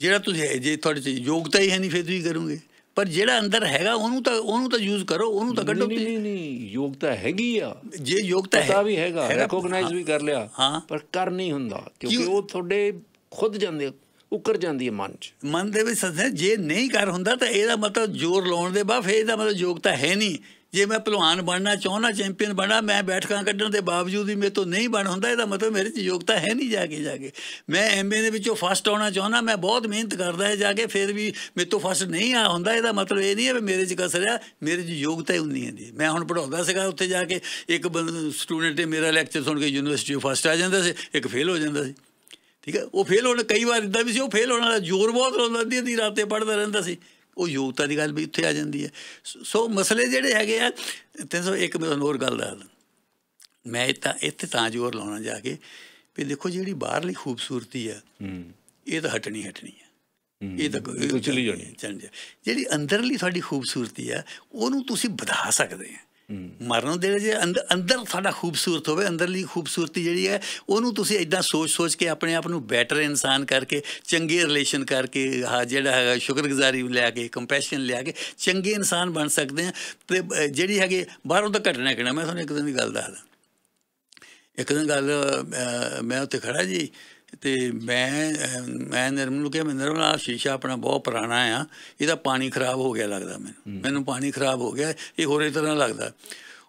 ਜਿਹੜਾ ਤੁਸੀਂ ਜੇ ਤੁਹਾਡੇ ਚ ਯੋਗਤਾ ਹੀ ਹੈ ਨਹੀਂ ਫਿਰ ਤੁਸੀਂ ਕਰੋਗੇ ਪਰ ਜਿਹੜਾ ਅੰਦਰ ਹੈਗਾ ਉਹਨੂੰ ਤਾਂ ਉਹਨੂੰ ਤਾਂ ਯੂਜ਼ ਕਰੋ ਉਹਨੂੰ ਤਾਂ ਕੱਢੋ ਨਹੀਂ ਨਹੀਂ ਯੋਗਤਾ ਹੈਗੀ ਆ ਜੇ ਯੋਗਤਾ ਹੈ ਤਾਂ ਵੀ ਹੈਗਾ ਰੈਕੋਗਨਾਈਜ਼ ਵੀ ਕਰ ਲਿਆ ਪਰ ਕਰ ਨਹੀਂ ਹੁੰਦਾ ਕਿਉਂਕਿ ਉਹ ਤੁਹਾਡੇ ਖੁਦ ਜਾਂਦੇ ਉਕਰ ਜਾਂਦੀ ਹੈ ਮਨ 'ਚ ਮਨ ਦੇ ਵਿੱਚ ਸੱਚੇ ਜੇ ਨਹੀਂ ਕਰ ਹੁੰਦਾ ਤਾਂ ਇਹਦਾ ਮਤਲਬ ਜ਼ੋਰ ਲਾਉਣ ਦੇ ਬਾਅਦ ਫੇਰ ਇਹਦਾ ਮਤਲਬ ਯੋਗਤਾ ਹੈ ਨਹੀਂ ਜੇ ਮੈਂ ਪਹਿਲਵਾਨ ਬਣਨਾ ਚਾਹੁੰਦਾ ਚੈਂਪੀਅਨ ਬਣਾ ਮੈਂ ਬੈਠਕਾਂ ਕੱਢਣ ਦੇ ਬਾਵਜੂਦ ਵੀ ਮੇਰੇ ਤੋਂ ਨਹੀਂ ਬਣ ਹੁੰਦਾ ਇਹਦਾ ਮਤਲਬ ਮੇਰੇ 'ਚ ਯੋਗਤਾ ਹੈ ਨਹੀਂ ਜਾ ਕੇ ਜਾ ਕੇ ਮੈਂ ਐਮਏ ਦੇ ਵਿੱਚੋਂ ਫਸਟ ਆਉਣਾ ਚਾਹੁੰਦਾ ਮੈਂ ਬਹੁਤ ਮਿਹਨਤ ਕਰਦਾ ਹੈ ਜਾ ਕੇ ਫਿਰ ਵੀ ਮੇਰੇ ਤੋਂ ਫਸਟ ਨਹੀਂ ਆ ਹੁੰਦਾ ਇਹਦਾ ਮਤਲਬ ਇਹ ਨਹੀਂ ਹੈ ਵੀ ਮੇਰੇ 'ਚ ਕਸਰ ਆ ਮੇਰੇ 'ਚ ਯੋਗਤਾ ਹੀ ਹੁੰਦੀ ਹੈ ਮੈਂ ਹੁਣ ਪੜਾਉਂਦਾ ਸੀਗਾ ਉੱਥੇ ਜਾ ਕੇ ਇੱਕ ਸਟੂਡੈਂਟ ਮੇਰਾ ਲੈਕਚਰ ਸੁਣ ਕੇ ਯੂਨੀਵਰਸਿਟੀ ਫਸਟ ਆ ਜਾਂਦਾ ਸੀ ਇੱਕ ਫੇਲ ਹੋ ਜਾਂਦਾ ਸੀ ਠੀਕ ਹੈ ਉਹ ਫੇਲ ਹੋਣਾ ਕਈ ਵਾਰ ਇਦਾਂ ਵੀ ਸੀ ਉਹ ਫੇਲ ਹੋਣਾ ਜ਼ੋਰ ਬਹੁਤ ਲਾਉਂਦਾ ਦੀ ਅੱਧੀ ਰਾਤੇ ਪੜਦਾ ਰਹਿੰਦਾ ਸੀ ਉਹ ਯੋਗਤਾ ਦੀ ਗੱਲ ਵੀ ਉੱਥੇ ਆ ਜਾਂਦੀ ਹੈ ਸੋ ਮਸਲੇ ਜਿਹੜੇ ਹੈਗੇ ਆ 301 ਮੈਂ ਹੋਰ ਗੱਲ ਦੱਸਦਾ ਮੈਂ ਤਾਂ ਇੱਥੇ ਤਾਂ ਜ਼ੋਰ ਲਾਉਣਾ ਜਾ ਕੇ ਵੀ ਦੇਖੋ ਜਿਹੜੀ ਬਾਹਰਲੀ ਖੂਬਸੂਰਤੀ ਆ ਇਹ ਤਾਂ ਹਟਣੀ ਹਟਣੀ ਹੈ ਇਹ ਤਾਂ ਚਲੀ ਜਾਣੀ ਜਿਹੜੀ ਅੰਦਰਲੀ ਤੁਹਾਡੀ ਖੂਬਸੂਰਤੀ ਆ ਉਹਨੂੰ ਤੁਸੀਂ ਵਧਾ ਸਕਦੇ ਆ ਮਰਨ ਦੇ ਜੇ ਅੰਦਰ ਸਾਡਾ ਖੂਬਸੂਰਤ ਹੋਵੇ ਅੰਦਰਲੀ ਖੂਬਸੂਰਤੀ ਜਿਹੜੀ ਹੈ ਉਹਨੂੰ ਤੁਸੀਂ ਐਡਾ ਸੋਚ-ਸੋਚ ਕੇ ਆਪਣੇ ਆਪ ਨੂੰ ਬੈਟਰ ਇਨਸਾਨ ਕਰਕੇ ਚੰਗੇ ਰਿਲੇਸ਼ਨ ਕਰਕੇ ਹਾ ਜਿਹੜਾ ਹੈਗਾ ਸ਼ੁਕਰਗੁਜ਼ਾਰੀ ਲੈ ਕੇ ਕੰਪੈਸ਼ਨ ਲੈ ਕੇ ਚੰਗੇ ਇਨਸਾਨ ਬਣ ਸਕਦੇ ਆ ਤੇ ਜਿਹੜੀ ਹੈਗੇ ਬਾਹਰੋਂ ਤਾਂ ਘਟਣਾ ਕਿਹੜਾ ਮੈਂ ਤੁਹਾਨੂੰ ਇੱਕ ਦਿਨ ਦੀ ਗੱਲ ਦੱਸਦਾ ਇੱਕ ਦਿਨ ਗੱਲ ਮੈਂ ਉੱਥੇ ਖੜਾ ਜੀ ਤੇ ਮੈਂ ਮੈਂ ਨਿਰਮਲ ਨੂੰ ਕਿਹਾ ਨਿਰਮਲ ਆ ਸ਼ੀਸ਼ਾ ਆਪਣਾ ਬਹੁਤ ਪੁਰਾਣਾ ਆ ਇਹਦਾ ਪਾਣੀ ਖਰਾਬ ਹੋ ਗਿਆ ਲੱਗਦਾ ਮੈਨੂੰ ਮੈਨੂੰ ਪਾਣੀ ਖਰਾਬ ਹੋ ਗਿਆ ਇਹ ਹੋਰ ਇਸ ਤਰ੍ਹਾਂ ਲੱਗਦਾ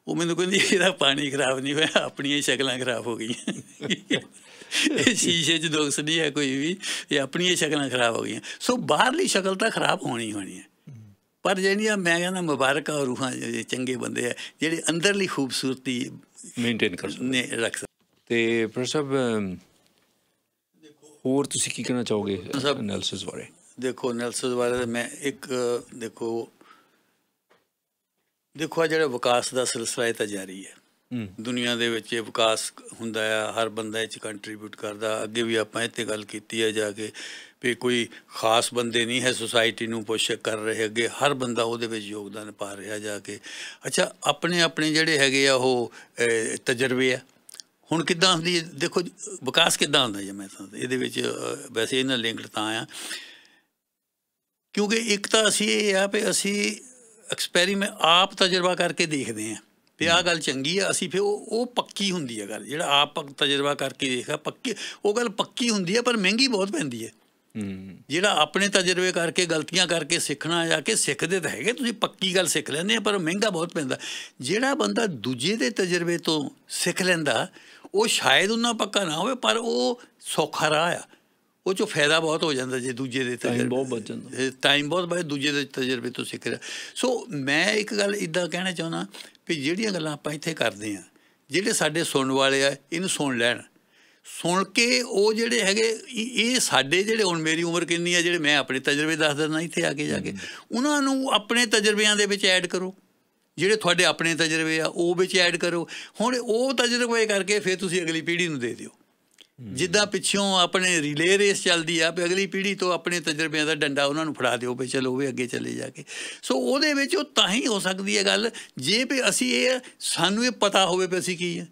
ਉਹ ਮੈਨੂੰ ਕਹਿੰਦੀ ਇਹਦਾ ਪਾਣੀ ਖਰਾਬ ਨਹੀਂ ਹੋਇਆ ਆਪਣੀਆਂ ਸ਼ਕਲਾਂ ਖਰਾਬ ਹੋ ਗਈਆਂ ਸ਼ੀਸ਼ੇ 'ਚ ਦੋਖਸ ਨਹੀਂ ਹੈ ਕੋਈ ਵੀ ਇਹ ਆਪਣੀਆਂ ਸ਼ਕਲਾਂ ਖਰਾਬ ਹੋ ਗਈਆਂ ਸੋ ਬਾਹਰਲੀ ਸ਼ਕਲ ਤਾਂ ਖਰਾਬ ਹੋਣੀ ਹੋਣੀ ਹੈ ਪਰ ਜਿਹੜੀਆਂ ਮੈਂ ਕਹਿੰਦਾ ਮੁਬਾਰਕਾ ਰੂਹਾਂ ਚੰਗੇ ਬੰਦੇ ਆ ਜਿਹੜੇ ਅੰਦਰਲੀ ਖੂਬਸੂਰਤੀ ਮੇਨਟੇਨ ਕਰ ਸਕਦੇ ਨੇ ਰੱਖ ਸਕਦੇ ਤੇ ਪ੍ਰੋਫੈਸਰ ਹੋਰ ਤੁਸੀਂ ਕੀ ਕਹਿਣਾ ਚਾਹੋਗੇ ਐਨਾਲਿਸਿਸ ਬਾਰੇ ਦੇਖੋ ਐਨਾਲਿਸਿਸ ਬਾਰੇ ਮੈਂ ਇੱਕ ਦੇਖੋ ਦੇਖੋ ਆ ਜਿਹੜਾ ਵਿਕਾਸ ਦਾ ਸਿਲਸਿਲਾ ਇਹ ਤਾਂ ਜਾਰੀ ਹੈ ਦੁਨੀਆ ਦੇ ਵਿੱਚ ਇਹ ਵਿਕਾਸ ਹੁੰਦਾ ਆ ਹਰ ਬੰਦਾ ਇਹ ਚ ਕੰਟਰੀਬਿਊਟ ਕਰਦਾ ਅੱਗੇ ਵੀ ਆਪਾਂ ਇੱਥੇ ਗੱਲ ਕੀਤੀ ਹੈ ਜਾ ਕੇ ਵੀ ਕੋਈ ਖਾਸ ਬੰਦੇ ਨਹੀਂ ਹੈ ਸੋਸਾਇਟੀ ਨੂੰ ਪੁਸ਼ ਕਰ ਰਹੇ ਅੱਗੇ ਹਰ ਬੰਦਾ ਉਹਦੇ ਵਿੱਚ ਯੋਗਦਾਨ ਪਾ ਰਿਹਾ ਜਾ ਕੇ ਅੱਛਾ ਆਪਣੇ ਆਪਣੇ ਜਿਹੜੇ ਹੈਗੇ ਆ ਉਹ ਤਜਰਬੇ ਆ ਹੁਣ ਕਿੱਦਾਂ ਹੁੰਦੀ ਹੈ ਦੇਖੋ ਵਿਕਾਸ ਕਿੱਦਾਂ ਹੁੰਦਾ ਜੇ ਮੈਂ ਤਾਂ ਇਹਦੇ ਵਿੱਚ ਵੈਸੇ ਇਹਨਾਂ ਲਿੰਕਡ ਤਾਂ ਆ ਕਿਉਂਕਿ ਇੱਕ ਤਾਂ ਅਸੀਂ ਇਹ ਆ ਵੀ ਅਸੀਂ ਐਕਸਪੈਰੀਮੈਂਟ ਆਪ ਤਜਰਬਾ ਕਰਕੇ ਦੇਖਦੇ ਆਂ ਵੀ ਆ ਗੱਲ ਚੰਗੀ ਆ ਅਸੀਂ ਫਿਰ ਉਹ ਉਹ ਪੱਕੀ ਹੁੰਦੀ ਆ ਗੱਲ ਜਿਹੜਾ ਆਪ ਤਜਰਬਾ ਕਰਕੇ ਦੇਖਾ ਪੱਕੀ ਉਹ ਗੱਲ ਪੱਕੀ ਹੁੰਦੀ ਆ ਪਰ ਮਹਿੰਗੀ ਬਹੁਤ ਪੈਂਦੀ ਹੈ ਜਿਹੜਾ ਆਪਣੇ ਤਜਰਬੇ ਕਰਕੇ ਗਲਤੀਆਂ ਕਰਕੇ ਸਿੱਖਣਾ ਜਾ ਕੇ ਸਿੱਖਦੇ ਤਾਂ ਹੈਗੇ ਤੁਸੀਂ ਪੱਕੀ ਗੱਲ ਸਿੱਖ ਲੈਂਦੇ ਆ ਪਰ ਮਹਿੰਗਾ ਬਹੁਤ ਪੈਂਦਾ ਜਿਹੜਾ ਬੰਦਾ ਦੂਜੇ ਦੇ ਤਜਰਬੇ ਤੋਂ ਸਿੱਖ ਲੈਂਦਾ ਉਹ ਸ਼ਾਇਦ ਉਹਨਾਂ ਪੱਕਾ ਨਾ ਹੋਵੇ ਪਰ ਉਹ ਸੌਖਾ ਰਾਹ ਆ ਉਹ ਚੋਂ ਫਾਇਦਾ ਬਹੁਤ ਹੋ ਜਾਂਦਾ ਜੇ ਦੂਜੇ ਦੇ ਤਜਰਬੇ ਬਹੁਤ ਬਚ ਜਾਂਦਾ ਟਾਈਮ ਬਹੁਤ ਬਚ ਦੂਜੇ ਦੇ ਤਜਰਬੇ ਤੋਂ ਸਿੱਖ ਰਿਹਾ ਸੋ ਮੈਂ ਇੱਕ ਗੱਲ ਇਦਾਂ ਕਹਿਣਾ ਚਾਹੁੰਦਾ ਵੀ ਜਿਹੜੀਆਂ ਗੱਲਾਂ ਆਪਾਂ ਇੱਥੇ ਕਰਦੇ ਆ ਜਿਹੜੇ ਸਾਡੇ ਸੁਣਨ ਵਾਲੇ ਆ ਇਹਨੂੰ ਸੁਣ ਲੈਣ ਸੁਣ ਕੇ ਉਹ ਜਿਹੜੇ ਹੈਗੇ ਇਹ ਸਾਡੇ ਜਿਹੜੇ ਹੁਣ ਮੇਰੀ ਉਮਰ ਕਿੰਨੀ ਆ ਜਿਹੜੇ ਮੈਂ ਆਪਣੇ ਤਜਰਬੇ ਦੱਸ ਦਿੰਦਾ ਇੱਥੇ ਆ ਕੇ ਜਾ ਕੇ ਉਹਨਾਂ ਨੂੰ ਆਪਣੇ ਤਜਰਬਿਆਂ ਦੇ ਵਿੱਚ ਐਡ ਕਰੋ ਜਿਹੜੇ ਤੁਹਾਡੇ ਆਪਣੇ ਤਜਰਬੇ ਆ ਉਹ ਵਿੱਚ ਐਡ ਕਰੋ ਹੁਣ ਉਹ ਤਜਰਬੇ ਕਰਕੇ ਫਿਰ ਤੁਸੀਂ ਅਗਲੀ ਪੀੜ੍ਹੀ ਨੂੰ ਦੇ ਦਿਓ ਜਿੱਦਾਂ ਪਿੱਛੋਂ ਆਪਣੇ ਰਿਲੇ ਰੇਸ ਚੱਲਦੀ ਆ ਵੀ ਅਗਲੀ ਪੀੜ੍ਹੀ ਤੋਂ ਆਪਣੇ ਤਜਰਬਿਆਂ ਦਾ ਡੰਡਾ ਉਹਨਾਂ ਨੂੰ ਫੜਾ ਦਿਓ ਵੀ ਚਲੋ ਵੀ ਅੱਗੇ ਚਲੇ ਜਾ ਕੇ ਸੋ ਉਹਦੇ ਵਿੱਚ ਉਹ ਤਾਂ ਹੀ ਹੋ ਸਕਦੀ ਹੈ ਗੱਲ ਜੇ ਵੀ ਅਸੀਂ ਇਹ ਸਾਨੂੰ ਇਹ ਪਤਾ ਹੋਵੇ ਵੀ ਅਸੀਂ ਕੀ ਹੈ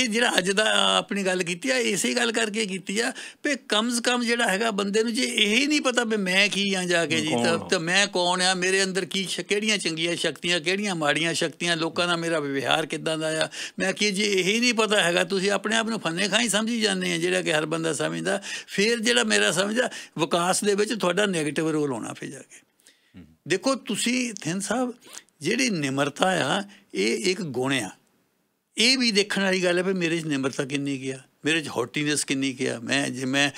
ਇਹ ਜਿਹੜਾ ਅੱਜ ਦਾ ਆਪਣੀ ਗੱਲ ਕੀਤੀ ਆ ਇਸੇ ਗੱਲ ਕਰਕੇ ਕੀਤੀ ਆ ਵੀ ਕਮਜ਼ ਕਮ ਜਿਹੜਾ ਹੈਗਾ ਬੰਦੇ ਨੂੰ ਜੇ ਇਹ ਹੀ ਨਹੀਂ ਪਤਾ ਵੀ ਮੈਂ ਕੀ ਆ ਜਾ ਕੇ ਜੀ ਤਾਂ ਮੈਂ ਕੌਣ ਆ ਮੇਰੇ ਅੰਦਰ ਕੀ ਕਿਹੜੀਆਂ ਚੰਗੀਆਂ ਸ਼ਕਤੀਆਂ ਕਿਹੜੀਆਂ ਮਾੜੀਆਂ ਸ਼ਕਤੀਆਂ ਲੋਕਾਂ ਦਾ ਮੇਰਾ ਵਿਵਹਾਰ ਕਿਦਾਂ ਦਾ ਆ ਮੈਂ ਕਿ ਜੀ ਇਹ ਹੀ ਨਹੀਂ ਪਤਾ ਹੈਗਾ ਤੁਸੀਂ ਆਪਣੇ ਆਪ ਨੂੰ ਫੰਨੇ ਖਾਈ ਸਮਝੀ ਜਾਂਦੇ ਆ ਜਿਹੜਾ ਕਿ ਹਰ ਬੰਦਾ ਸਮਝਦਾ ਫਿਰ ਜਿਹੜਾ ਮੇਰਾ ਸਮਝਾ ਵਿਕਾਸ ਦੇ ਵਿੱਚ ਤੁਹਾਡਾ 네ਗੇਟਿਵ ਰੋਲ ਹੋਣਾ ਫੇ ਜਾ ਕੇ ਦੇਖੋ ਤੁਸੀਂ ਥਿੰਨ ਸਾਹਿਬ ਜਿਹੜੀ ਨਿਮਰਤਾ ਆ ਇਹ ਇੱਕ ਗੁਣ ਆ ਇਹ ਵੀ ਦੇਖਣ ਵਾਲੀ ਗੱਲ ਹੈ ਵੀ ਮੇਰੇ 'ਚ ਨਿਮਰਤਾ ਕਿੰਨੀ ਗਿਆ ਮੇਰੇ 'ਚ ਹੌਟੀਨੈਸ ਕਿੰਨੀ ਗਿਆ ਮੈਂ ਜੇ ਮੈਂ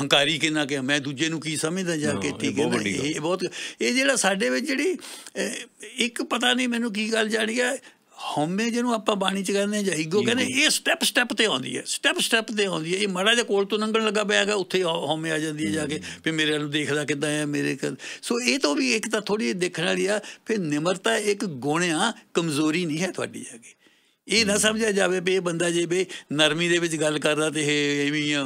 ਹੰਕਾਰੀ ਕਿੰਨਾ ਗਿਆ ਮੈਂ ਦੂਜੇ ਨੂੰ ਕੀ ਸਮਝਦਾ ਜਾ ਕੇ ਠੀਕ ਹੈ ਇਹ ਬਹੁਤ ਇਹ ਜਿਹੜਾ ਸਾਡੇ ਵਿੱਚ ਜਿਹੜੀ ਇੱਕ ਪਤਾ ਨਹੀਂ ਮੈਨੂੰ ਕੀ ਗੱਲ ਜਾਣੀ ਹੈ ਹਉਮੈ ਜਿਹਨੂੰ ਆਪਾਂ ਬਾਣੀ ਚ ਕਹਿੰਦੇ ਜਾਂ ਈਗੋ ਕਹਿੰਦੇ ਇਹ ਸਟੈਪ ਸਟੈਪ ਤੇ ਆਉਂਦੀ ਹੈ ਸਟੈਪ ਸਟੈਪ ਤੇ ਆਉਂਦੀ ਹੈ ਇਹ ਮਾੜਾ ਜਿਹਾ ਕੋਲ ਤੋਂ ਨੰਗਣ ਲੱਗਾ ਪਿਆਗਾ ਉੱਥੇ ਹਉਮੈ ਆ ਜਾਂਦੀ ਹੈ ਜਾ ਕੇ ਵੀ ਮੇਰੇ ਨੂੰ ਦੇਖਦਾ ਕਿਦਾਂ ਹੈ ਮੇਰੇ ਸੋ ਇਹ ਤੋਂ ਵੀ ਇੱਕ ਤਾਂ ਥੋੜੀ ਦੇਖਣ ਵਾਲੀ ਆ ਫਿਰ ਨਿਮਰਤਾ ਇੱਕ ਗੁਣ ਆ ਕਮਜ਼ੋਰੀ ਨਹੀਂ ਹੈ ਤੁਹਾਡੀ ਕੇ ਇਹ ਨਾ ਸਮਝਿਆ ਜਾਵੇ ਵੀ ਇਹ ਬੰਦਾ ਜੇ ਵੀ ਨਰਮੀ ਦੇ ਵਿੱਚ ਗੱਲ ਕਰਦਾ ਤੇ ਇਹ ਐਵੇਂ ਆ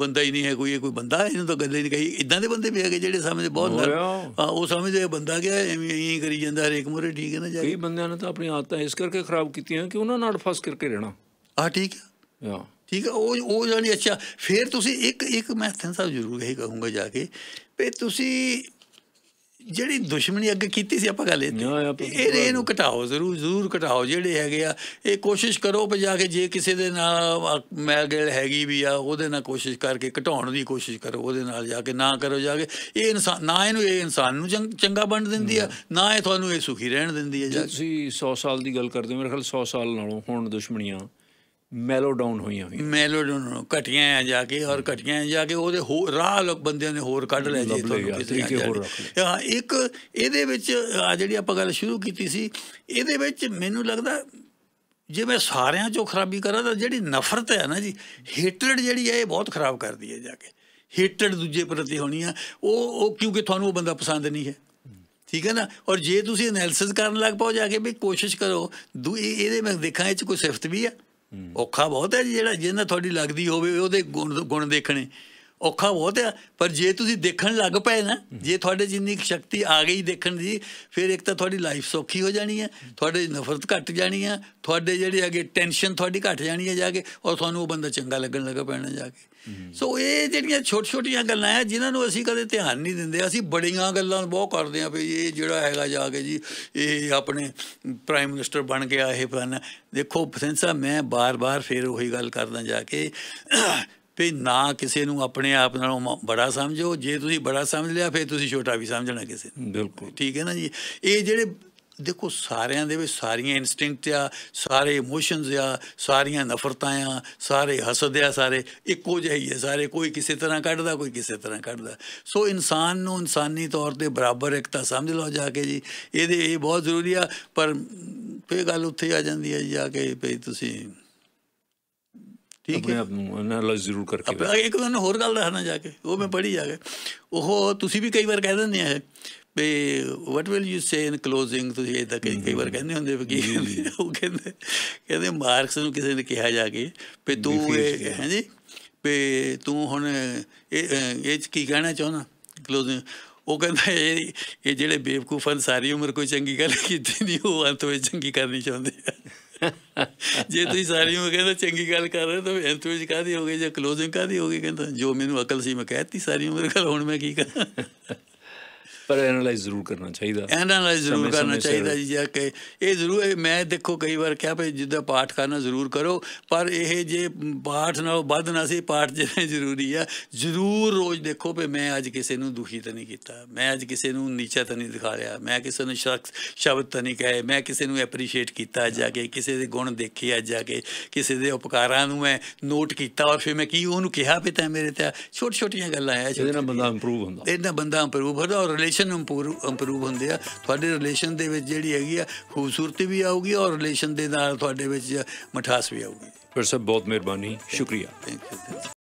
ਬੰਦਾ ਹੀ ਨਹੀਂ ਹੈ ਕੋਈ ਇਹ ਕੋਈ ਬੰਦਾ ਇਹਨੂੰ ਤਾਂ ਗੱਲ ਹੀ ਨਹੀਂ ਕਹੀ ਇਦਾਂ ਦੇ ਬੰਦੇ ਵੀ ਹੈਗੇ ਜਿਹੜੇ ਸਮਝਦੇ ਬਹੁਤ ਉਹ ਸਮਝਦੇ ਬੰਦਾ ਗਿਆ ਐਵੇਂ ਐਂ ਕਰੀ ਜਾਂਦਾ ਹਰੇਕ ਮੋਰੇ ਠੀਕ ਹੈ ਨਾ ਜੀ ਕਈ ਬੰਦਿਆਂ ਨੇ ਤਾਂ ਆਪਣੀ ਆਦਤਾਂ ਇਸ ਕਰਕੇ ਖਰਾਬ ਕੀਤੀਆਂ ਕਿ ਉਹਨਾਂ ਨਾਲ ਫਸ ਕਰਕੇ ਰਹਿਣਾ ਆ ਠੀਕ ਹੈ ਹਾਂ ਠੀਕ ਹੈ ਉਹ ਉਹ ਜਾਨੀ ਅੱਛਾ ਫਿਰ ਤੁਸੀਂ ਇੱਕ ਇੱਕ ਮੈਂ ਥੈਂਕ ਸਾਹਿਬ ਜ਼ਰੂਰ ਇਹ ਕਹੂੰਗਾ ਜਾ ਕੇ ਵੀ ਤੁਸੀਂ ਜਿਹੜੀ ਦੁਸ਼ਮਣੀ ਅੱਗੇ ਕੀਤੀ ਸੀ ਆਪਾਂ ਗੱਲ ਇਹ ਇਹ ਇਹਨੂੰ ਘਟਾਓ ਜ਼ਰੂਰ ਜ਼ਰੂਰ ਘਟਾਓ ਜਿਹੜੇ ਹੈਗੇ ਆ ਇਹ ਕੋਸ਼ਿਸ਼ ਕਰੋ ਵੀ ਜਾ ਕੇ ਜੇ ਕਿਸੇ ਦੇ ਨਾਲ ਗੇਲ ਹੈਗੀ ਵੀ ਆ ਉਹਦੇ ਨਾਲ ਕੋਸ਼ਿਸ਼ ਕਰਕੇ ਘਟਾਉਣ ਦੀ ਕੋਸ਼ਿਸ਼ ਕਰੋ ਉਹਦੇ ਨਾਲ ਜਾ ਕੇ ਨਾ ਕਰੋ ਜਾ ਕੇ ਇਹ ਇਨਸਾਨ ਨਾ ਇਹਨੂੰ ਇਹ ਇਨਸਾਨ ਨੂੰ ਚੰਗਾ ਬਣ ਦਿੰਦੀ ਆ ਨਾ ਇਹ ਤੁਹਾਨੂੰ ਇਹ ਸੁਖੀ ਰਹਿਣ ਦਿੰਦੀ ਆ ਜੀ ਤੁਸੀਂ 100 ਸਾਲ ਦੀ ਗੱਲ ਕਰਦੇ ਮੇਰੇ ਖਿਆਲ 100 ਸਾਲ ਨਾਲੋਂ ਹੁਣ ਦੁਸ਼ਮਣੀਆਂ ਮੈਲੋ ਡਾਊਨ ਹੋਈਆਂ ਹੋਈਆਂ ਮੈਲੋ ਡਾਊਨ ਘਟੀਆਂ ਆ ਜਾ ਕੇ ਔਰ ਘਟੀਆਂ ਆ ਜਾ ਕੇ ਉਹਦੇ ਹੋਰ ਰਾਹ ਲੋਕ ਬੰਦਿਆਂ ਨੇ ਹੋਰ ਕੱਢ ਲੈ ਜੇ ਤੁਹਾਨੂੰ ਕਿਸੇ ਹਾਂ ਇੱਕ ਇਹਦੇ ਵਿੱਚ ਆ ਜਿਹੜੀ ਆਪਾਂ ਗੱਲ ਸ਼ੁਰੂ ਕੀਤੀ ਸੀ ਇਹਦੇ ਵਿੱਚ ਮੈਨੂੰ ਲੱਗਦਾ ਜੇ ਮੈਂ ਸਾਰਿਆਂ ਚੋਂ ਖਰਾਬੀ ਕਰਾਂ ਤਾਂ ਜਿਹੜੀ ਨਫ਼ਰਤ ਹੈ ਨਾ ਜੀ ਹੇਟਰਡ ਜਿਹੜੀ ਹੈ ਇਹ ਬਹੁਤ ਖਰਾਬ ਕਰਦੀ ਹੈ ਜਾ ਕੇ ਹੇਟਰਡ ਦੂਜੇ ਪ੍ਰਤੀ ਹੋਣੀ ਆ ਉਹ ਉਹ ਕਿਉਂਕਿ ਤੁਹਾਨੂੰ ਉਹ ਬੰਦਾ ਪਸੰਦ ਨਹੀਂ ਹੈ ਠੀਕ ਹੈ ਨਾ ਔਰ ਜੇ ਤੁਸੀਂ ਐਨਾਲਿਸਿਸ ਕਰਨ ਲੱਗ ਪਾਓ ਜਾ ਕੇ ਵੀ ਕੋਸ਼ਿਸ਼ ਕਰੋ ਇਹਦੇ ਮੈਂ ਦੇਖਾਂ ਇਹ ਚ ਕੋਈ ਸਿਫਤ ਵੀ ਆ ਔਖਾ ਬਹੁਤ ਹੈ ਜਿਹੜਾ ਜਿੰਨਾ ਤੁਹਾਡੀ ਲੱਗਦੀ ਹੋਵੇ ਉਹਦੇ ਗੁਣ ਗੁਣ ਦੇਖਣੇ ਔਖਾ ਬਹੁਤ ਹੈ ਪਰ ਜੇ ਤੁਸੀਂ ਦੇਖਣ ਲੱਗ ਪਏ ਨਾ ਜੇ ਤੁਹਾਡੇ ਜਿੰਨੀ ਸ਼ਕਤੀ ਆ ਗਈ ਦੇਖਣ ਦੀ ਫਿਰ ਇੱਕ ਤਾਂ ਤੁਹਾਡੀ ਲਾਈਫ ਸੌਖੀ ਹੋ ਜਾਣੀ ਹੈ ਤੁਹਾਡੇ ਨਫ਼ਰਤ ਘਟ ਜਾਣੀ ਹੈ ਤੁਹਾਡੇ ਜਿਹੜੇ ਅਗੇ ਟੈਨਸ਼ਨ ਤੁਹਾਡੀ ਘਟ ਜਾਣੀ ਹੈ ਜਾ ਕੇ ਔਰ ਤੁਹਾਨੂੰ ਉਹ ਬੰਦਾ ਚੰਗਾ ਲੱਗਣ ਲੱਗਾ ਪੈਣਾ ਜਾ ਕੇ ਸੋ ਇਹ ਜਿਹੜੀਆਂ ਛੋਟ-ਛੋਟੀਆਂ ਗੱਲਾਂ ਆ ਜਿਨ੍ਹਾਂ ਨੂੰ ਅਸੀਂ ਕਦੇ ਧਿਆਨ ਨਹੀਂ ਦਿੰਦੇ ਅਸੀਂ ਬੜੀਆਂ ਗੱਲਾਂ ਬਹੁਤ ਕਰਦੇ ਆ ਵੀ ਇਹ ਜਿਹੜਾ ਹੈਗਾ ਜਾ ਕੇ ਜੀ ਇਹ ਆਪਣੇ ਪ੍ਰਾਈਮ ਮਿਨਿਸਟਰ ਬਣ ਗਿਆ ਇਹ ਫਲਾਣਾ ਦੇਖੋ ਫੈਂਸਾ ਮੈਂ ਬਾਰ-ਬਾਰ ਫੇਰ ਉਹੀ ਗੱਲ ਕਰਦਾ ਜਾ ਕੇ ਵੀ ਨਾ ਕਿਸੇ ਨੂੰ ਆਪਣੇ ਆਪ ਨਾਲੋਂ ਬੜਾ ਸਮਝੋ ਜੇ ਤੁਸੀਂ ਬੜਾ ਸਮਝ ਲਿਆ ਫਿਰ ਤੁਸੀਂ ਛੋਟਾ ਵੀ ਸਮਝਣਾ ਕਿਸੇ ਨੂੰ ਬਿਲਕੁਲ ਠੀਕ ਹੈ ਨਾ ਜੀ ਇਹ ਜਿਹੜੇ ਦੇਖੋ ਸਾਰਿਆਂ ਦੇ ਵਿੱਚ ਸਾਰੀਆਂ ਇਨਸਟਿੰਕਟ ਆ ਸਾਰੇ ਇਮੋਸ਼ਨਸ ਆ ਸਾਰੀਆਂ ਨਫ਼ਰਤਾਂ ਆ ਸਾਰੇ ਹਸਦ ਆ ਸਾਰੇ ਇੱਕੋ ਜਿਹੇ ਹੀ ਆ ਸਾਰੇ ਕੋਈ ਕਿਸੇ ਤਰ੍ਹਾਂ ਕੱਢਦਾ ਕੋਈ ਕਿਸੇ ਤਰ੍ਹਾਂ ਕੱਢਦਾ ਸੋ ਇਨਸਾਨ ਨੂੰ ਇਨਸਾਨੀ ਤੌਰ ਤੇ ਬਰਾਬਰ ਇਕਤਾ ਸਮਝ ਲਓ ਜਾ ਕੇ ਜੀ ਇਹਦੇ ਇਹ ਬਹੁਤ ਜ਼ਰੂਰੀ ਆ ਪਰ ਫੇ ਗੱਲ ਉੱਥੇ ਆ ਜਾਂਦੀ ਹੈ ਜਾ ਕੇ ਭਈ ਤੁਸੀਂ ਠੀਕ ਹੈ ਆਪਣੇ ਆਪ ਨੂੰ ਜ਼ਰੂਰ ਕਰਕੇ ਇੱਕ ਦਿਨ ਹੋਰ ਗੱਲ ਦੱਸਣਾ ਜਾ ਕੇ ਉਹ ਮੈਂ ਪੜ੍ਹੀ ਜਾ ਕੇ ਉਹ ਤੁਸੀਂ ਵੀ ਕਈ ਵਾਰ ਕਹਿ ਦਿੰਦੇ ਆ ਵੀ what will you say in closing ਤੁਸੀਂ ਇਹ ਤਾਂ ਕਈ ਵਾਰ ਕਹਿੰਦੇ ਹੁੰਦੇ ਵਕੀਲ ਉਹ ਕਹਿੰਦੇ ਕਹਿੰਦੇ ਮਾਰਕਸ ਨੂੰ ਕਿਸੇ ਨੇ ਕਿਹਾ ਜਾ ਕੇ ਵੀ ਤੂੰ ਇਹ ਜੀ ਵੀ ਤੂੰ ਹੁਣ ਇਹ ਇਹ ਕੀ ਕਹਿਣਾ ਚਾਹੁੰਦਾ ਕਲੋਜ਼ਿੰਗ ਉਹ ਕਹਿੰਦਾ ਇਹ ਇਹ ਜਿਹੜੇ ਬੇਵਕੂਫਾਂ ਸਾਰੀ ਉਮਰ ਕੋਈ ਚੰਗੀ ਗੱਲ ਕੀਤੀ ਨਹੀਂ ਉਹ ਅੰਤ ਵਿੱਚ ਚੰਗੀ ਕਰਨੀ ਚਾਹੁੰਦੇ ਆ ਜੇ ਤੁਸੀਂ ਸਾਰੀ ਨੂੰ ਕਹਿੰਦਾ ਚੰਗੀ ਗੱਲ ਕਰ ਰਹੇ ਤਾਂ ਵਿੱਚ ਕਾਦੀ ਹੋ ਗਈ ਜਾਂ ਕਲੋਜ਼ਿੰਗ ਕਾਦੀ ਹੋ ਗਈ ਕਹਿੰਦਾ ਜੋ ਮੈਨੂੰ ਅਕਲ ਸੀ ਮੈਂ ਕਹਿਤੀ ਸਾਰੀ ਉਮਰ ਕਲ ਹੁਣ ਮੈਂ ਕੀ ਕਰਾਂ ਪਰ ਐਨਾਲਾਈਜ਼ ਜ਼ਰੂਰ ਕਰਨਾ ਚਾਹੀਦਾ ਐਨਾਲਾਈਜ਼ ਜ਼ਰੂਰ ਕਰਨਾ ਚਾਹੀਦਾ ਜੀ ਜਾਂ ਕਿ ਇਹ ਜ਼ਰੂਰ ਮੈਂ ਦੇਖੋ ਕਈ ਵਾਰ ਕਿਹਾ ਭਈ ਜਿੱਦਾਂ ਪਾਠ ਕਰਨਾ ਜ਼ਰੂਰ ਕਰੋ ਪਰ ਇਹ ਜੇ ਪਾਠ ਨਾਲ ਵੱਧ ਨਾ ਸੀ ਪਾਠ ਜਿਹਾ ਜ਼ਰੂਰੀ ਆ ਜ਼ਰੂਰ ਰੋਜ਼ ਦੇਖੋ ਭਈ ਮੈਂ ਅੱਜ ਕਿਸੇ ਨੂੰ ਦੁਖੀ ਤਾਂ ਨਹੀਂ ਕੀਤਾ ਮੈਂ ਅੱਜ ਕਿਸੇ ਨੂੰ ਨੀਚਾ ਤਾਂ ਨਹੀਂ ਦਿਖਾ ਰਿਹਾ ਮੈਂ ਕਿਸੇ ਨੂੰ ਸ਼ਖਸ ਸ਼ਬਦ ਤਾਂ ਨਹੀਂ ਕਹੇ ਮੈਂ ਕਿਸੇ ਨੂੰ ਐਪਰੀਸ਼ੀਏਟ ਕੀਤਾ ਜਾ ਕੇ ਕਿਸੇ ਦੇ ਗੁਣ ਦੇਖੇ ਅੱਜ ਜਾ ਕੇ ਕਿਸੇ ਦੇ ਉਪਕਾਰਾਂ ਨੂੰ ਮੈਂ ਨੋਟ ਕੀਤਾ ਔਰ ਫਿਰ ਮੈਂ ਕੀ ਉਹਨੂੰ ਕਿਹਾ ਵੀ ਤਾਂ ਮੇਰੇ ਤੇ ਛੋਟੀਆਂ ਛੋਟੀਆਂ ਗੱਲਾਂ ਆ ਜਿਹਦੇ ਨਾਲ ਬੰਦਾ ਇੰਪਰੂਵ ਹੁੰਦਾ ਇਹਦਾ ਬੰਦਾ ਇੰਪਰੂਵ ਹੁੰਦਾ ਔਰ ਰਿਲੇਸ਼ਨ ਇੰਪਰੂਵ ਹੁੰਦੇ ਆ ਤੁਹਾਡੇ ਰਿਲੇਸ਼ਨ ਦੇ ਵਿੱਚ ਜਿਹੜੀ ਹੈਗੀ ਆ ਖੂਬਸੂਰਤੀ ਵੀ ਆਊਗੀ ਔਰ ਰਿਲੇਸ਼ਨ ਦੇ ਨਾਲ ਤੁਹਾਡੇ ਵਿੱਚ ਮਠਾਸ ਵੀ ਆਊਗੀ ਫਿਰ ਸਭ ਬਹੁਤ ਮਿਹਰਬਾਨੀ ਸ਼ੁਕਰੀਆ ਥੈਂਕ ਯੂ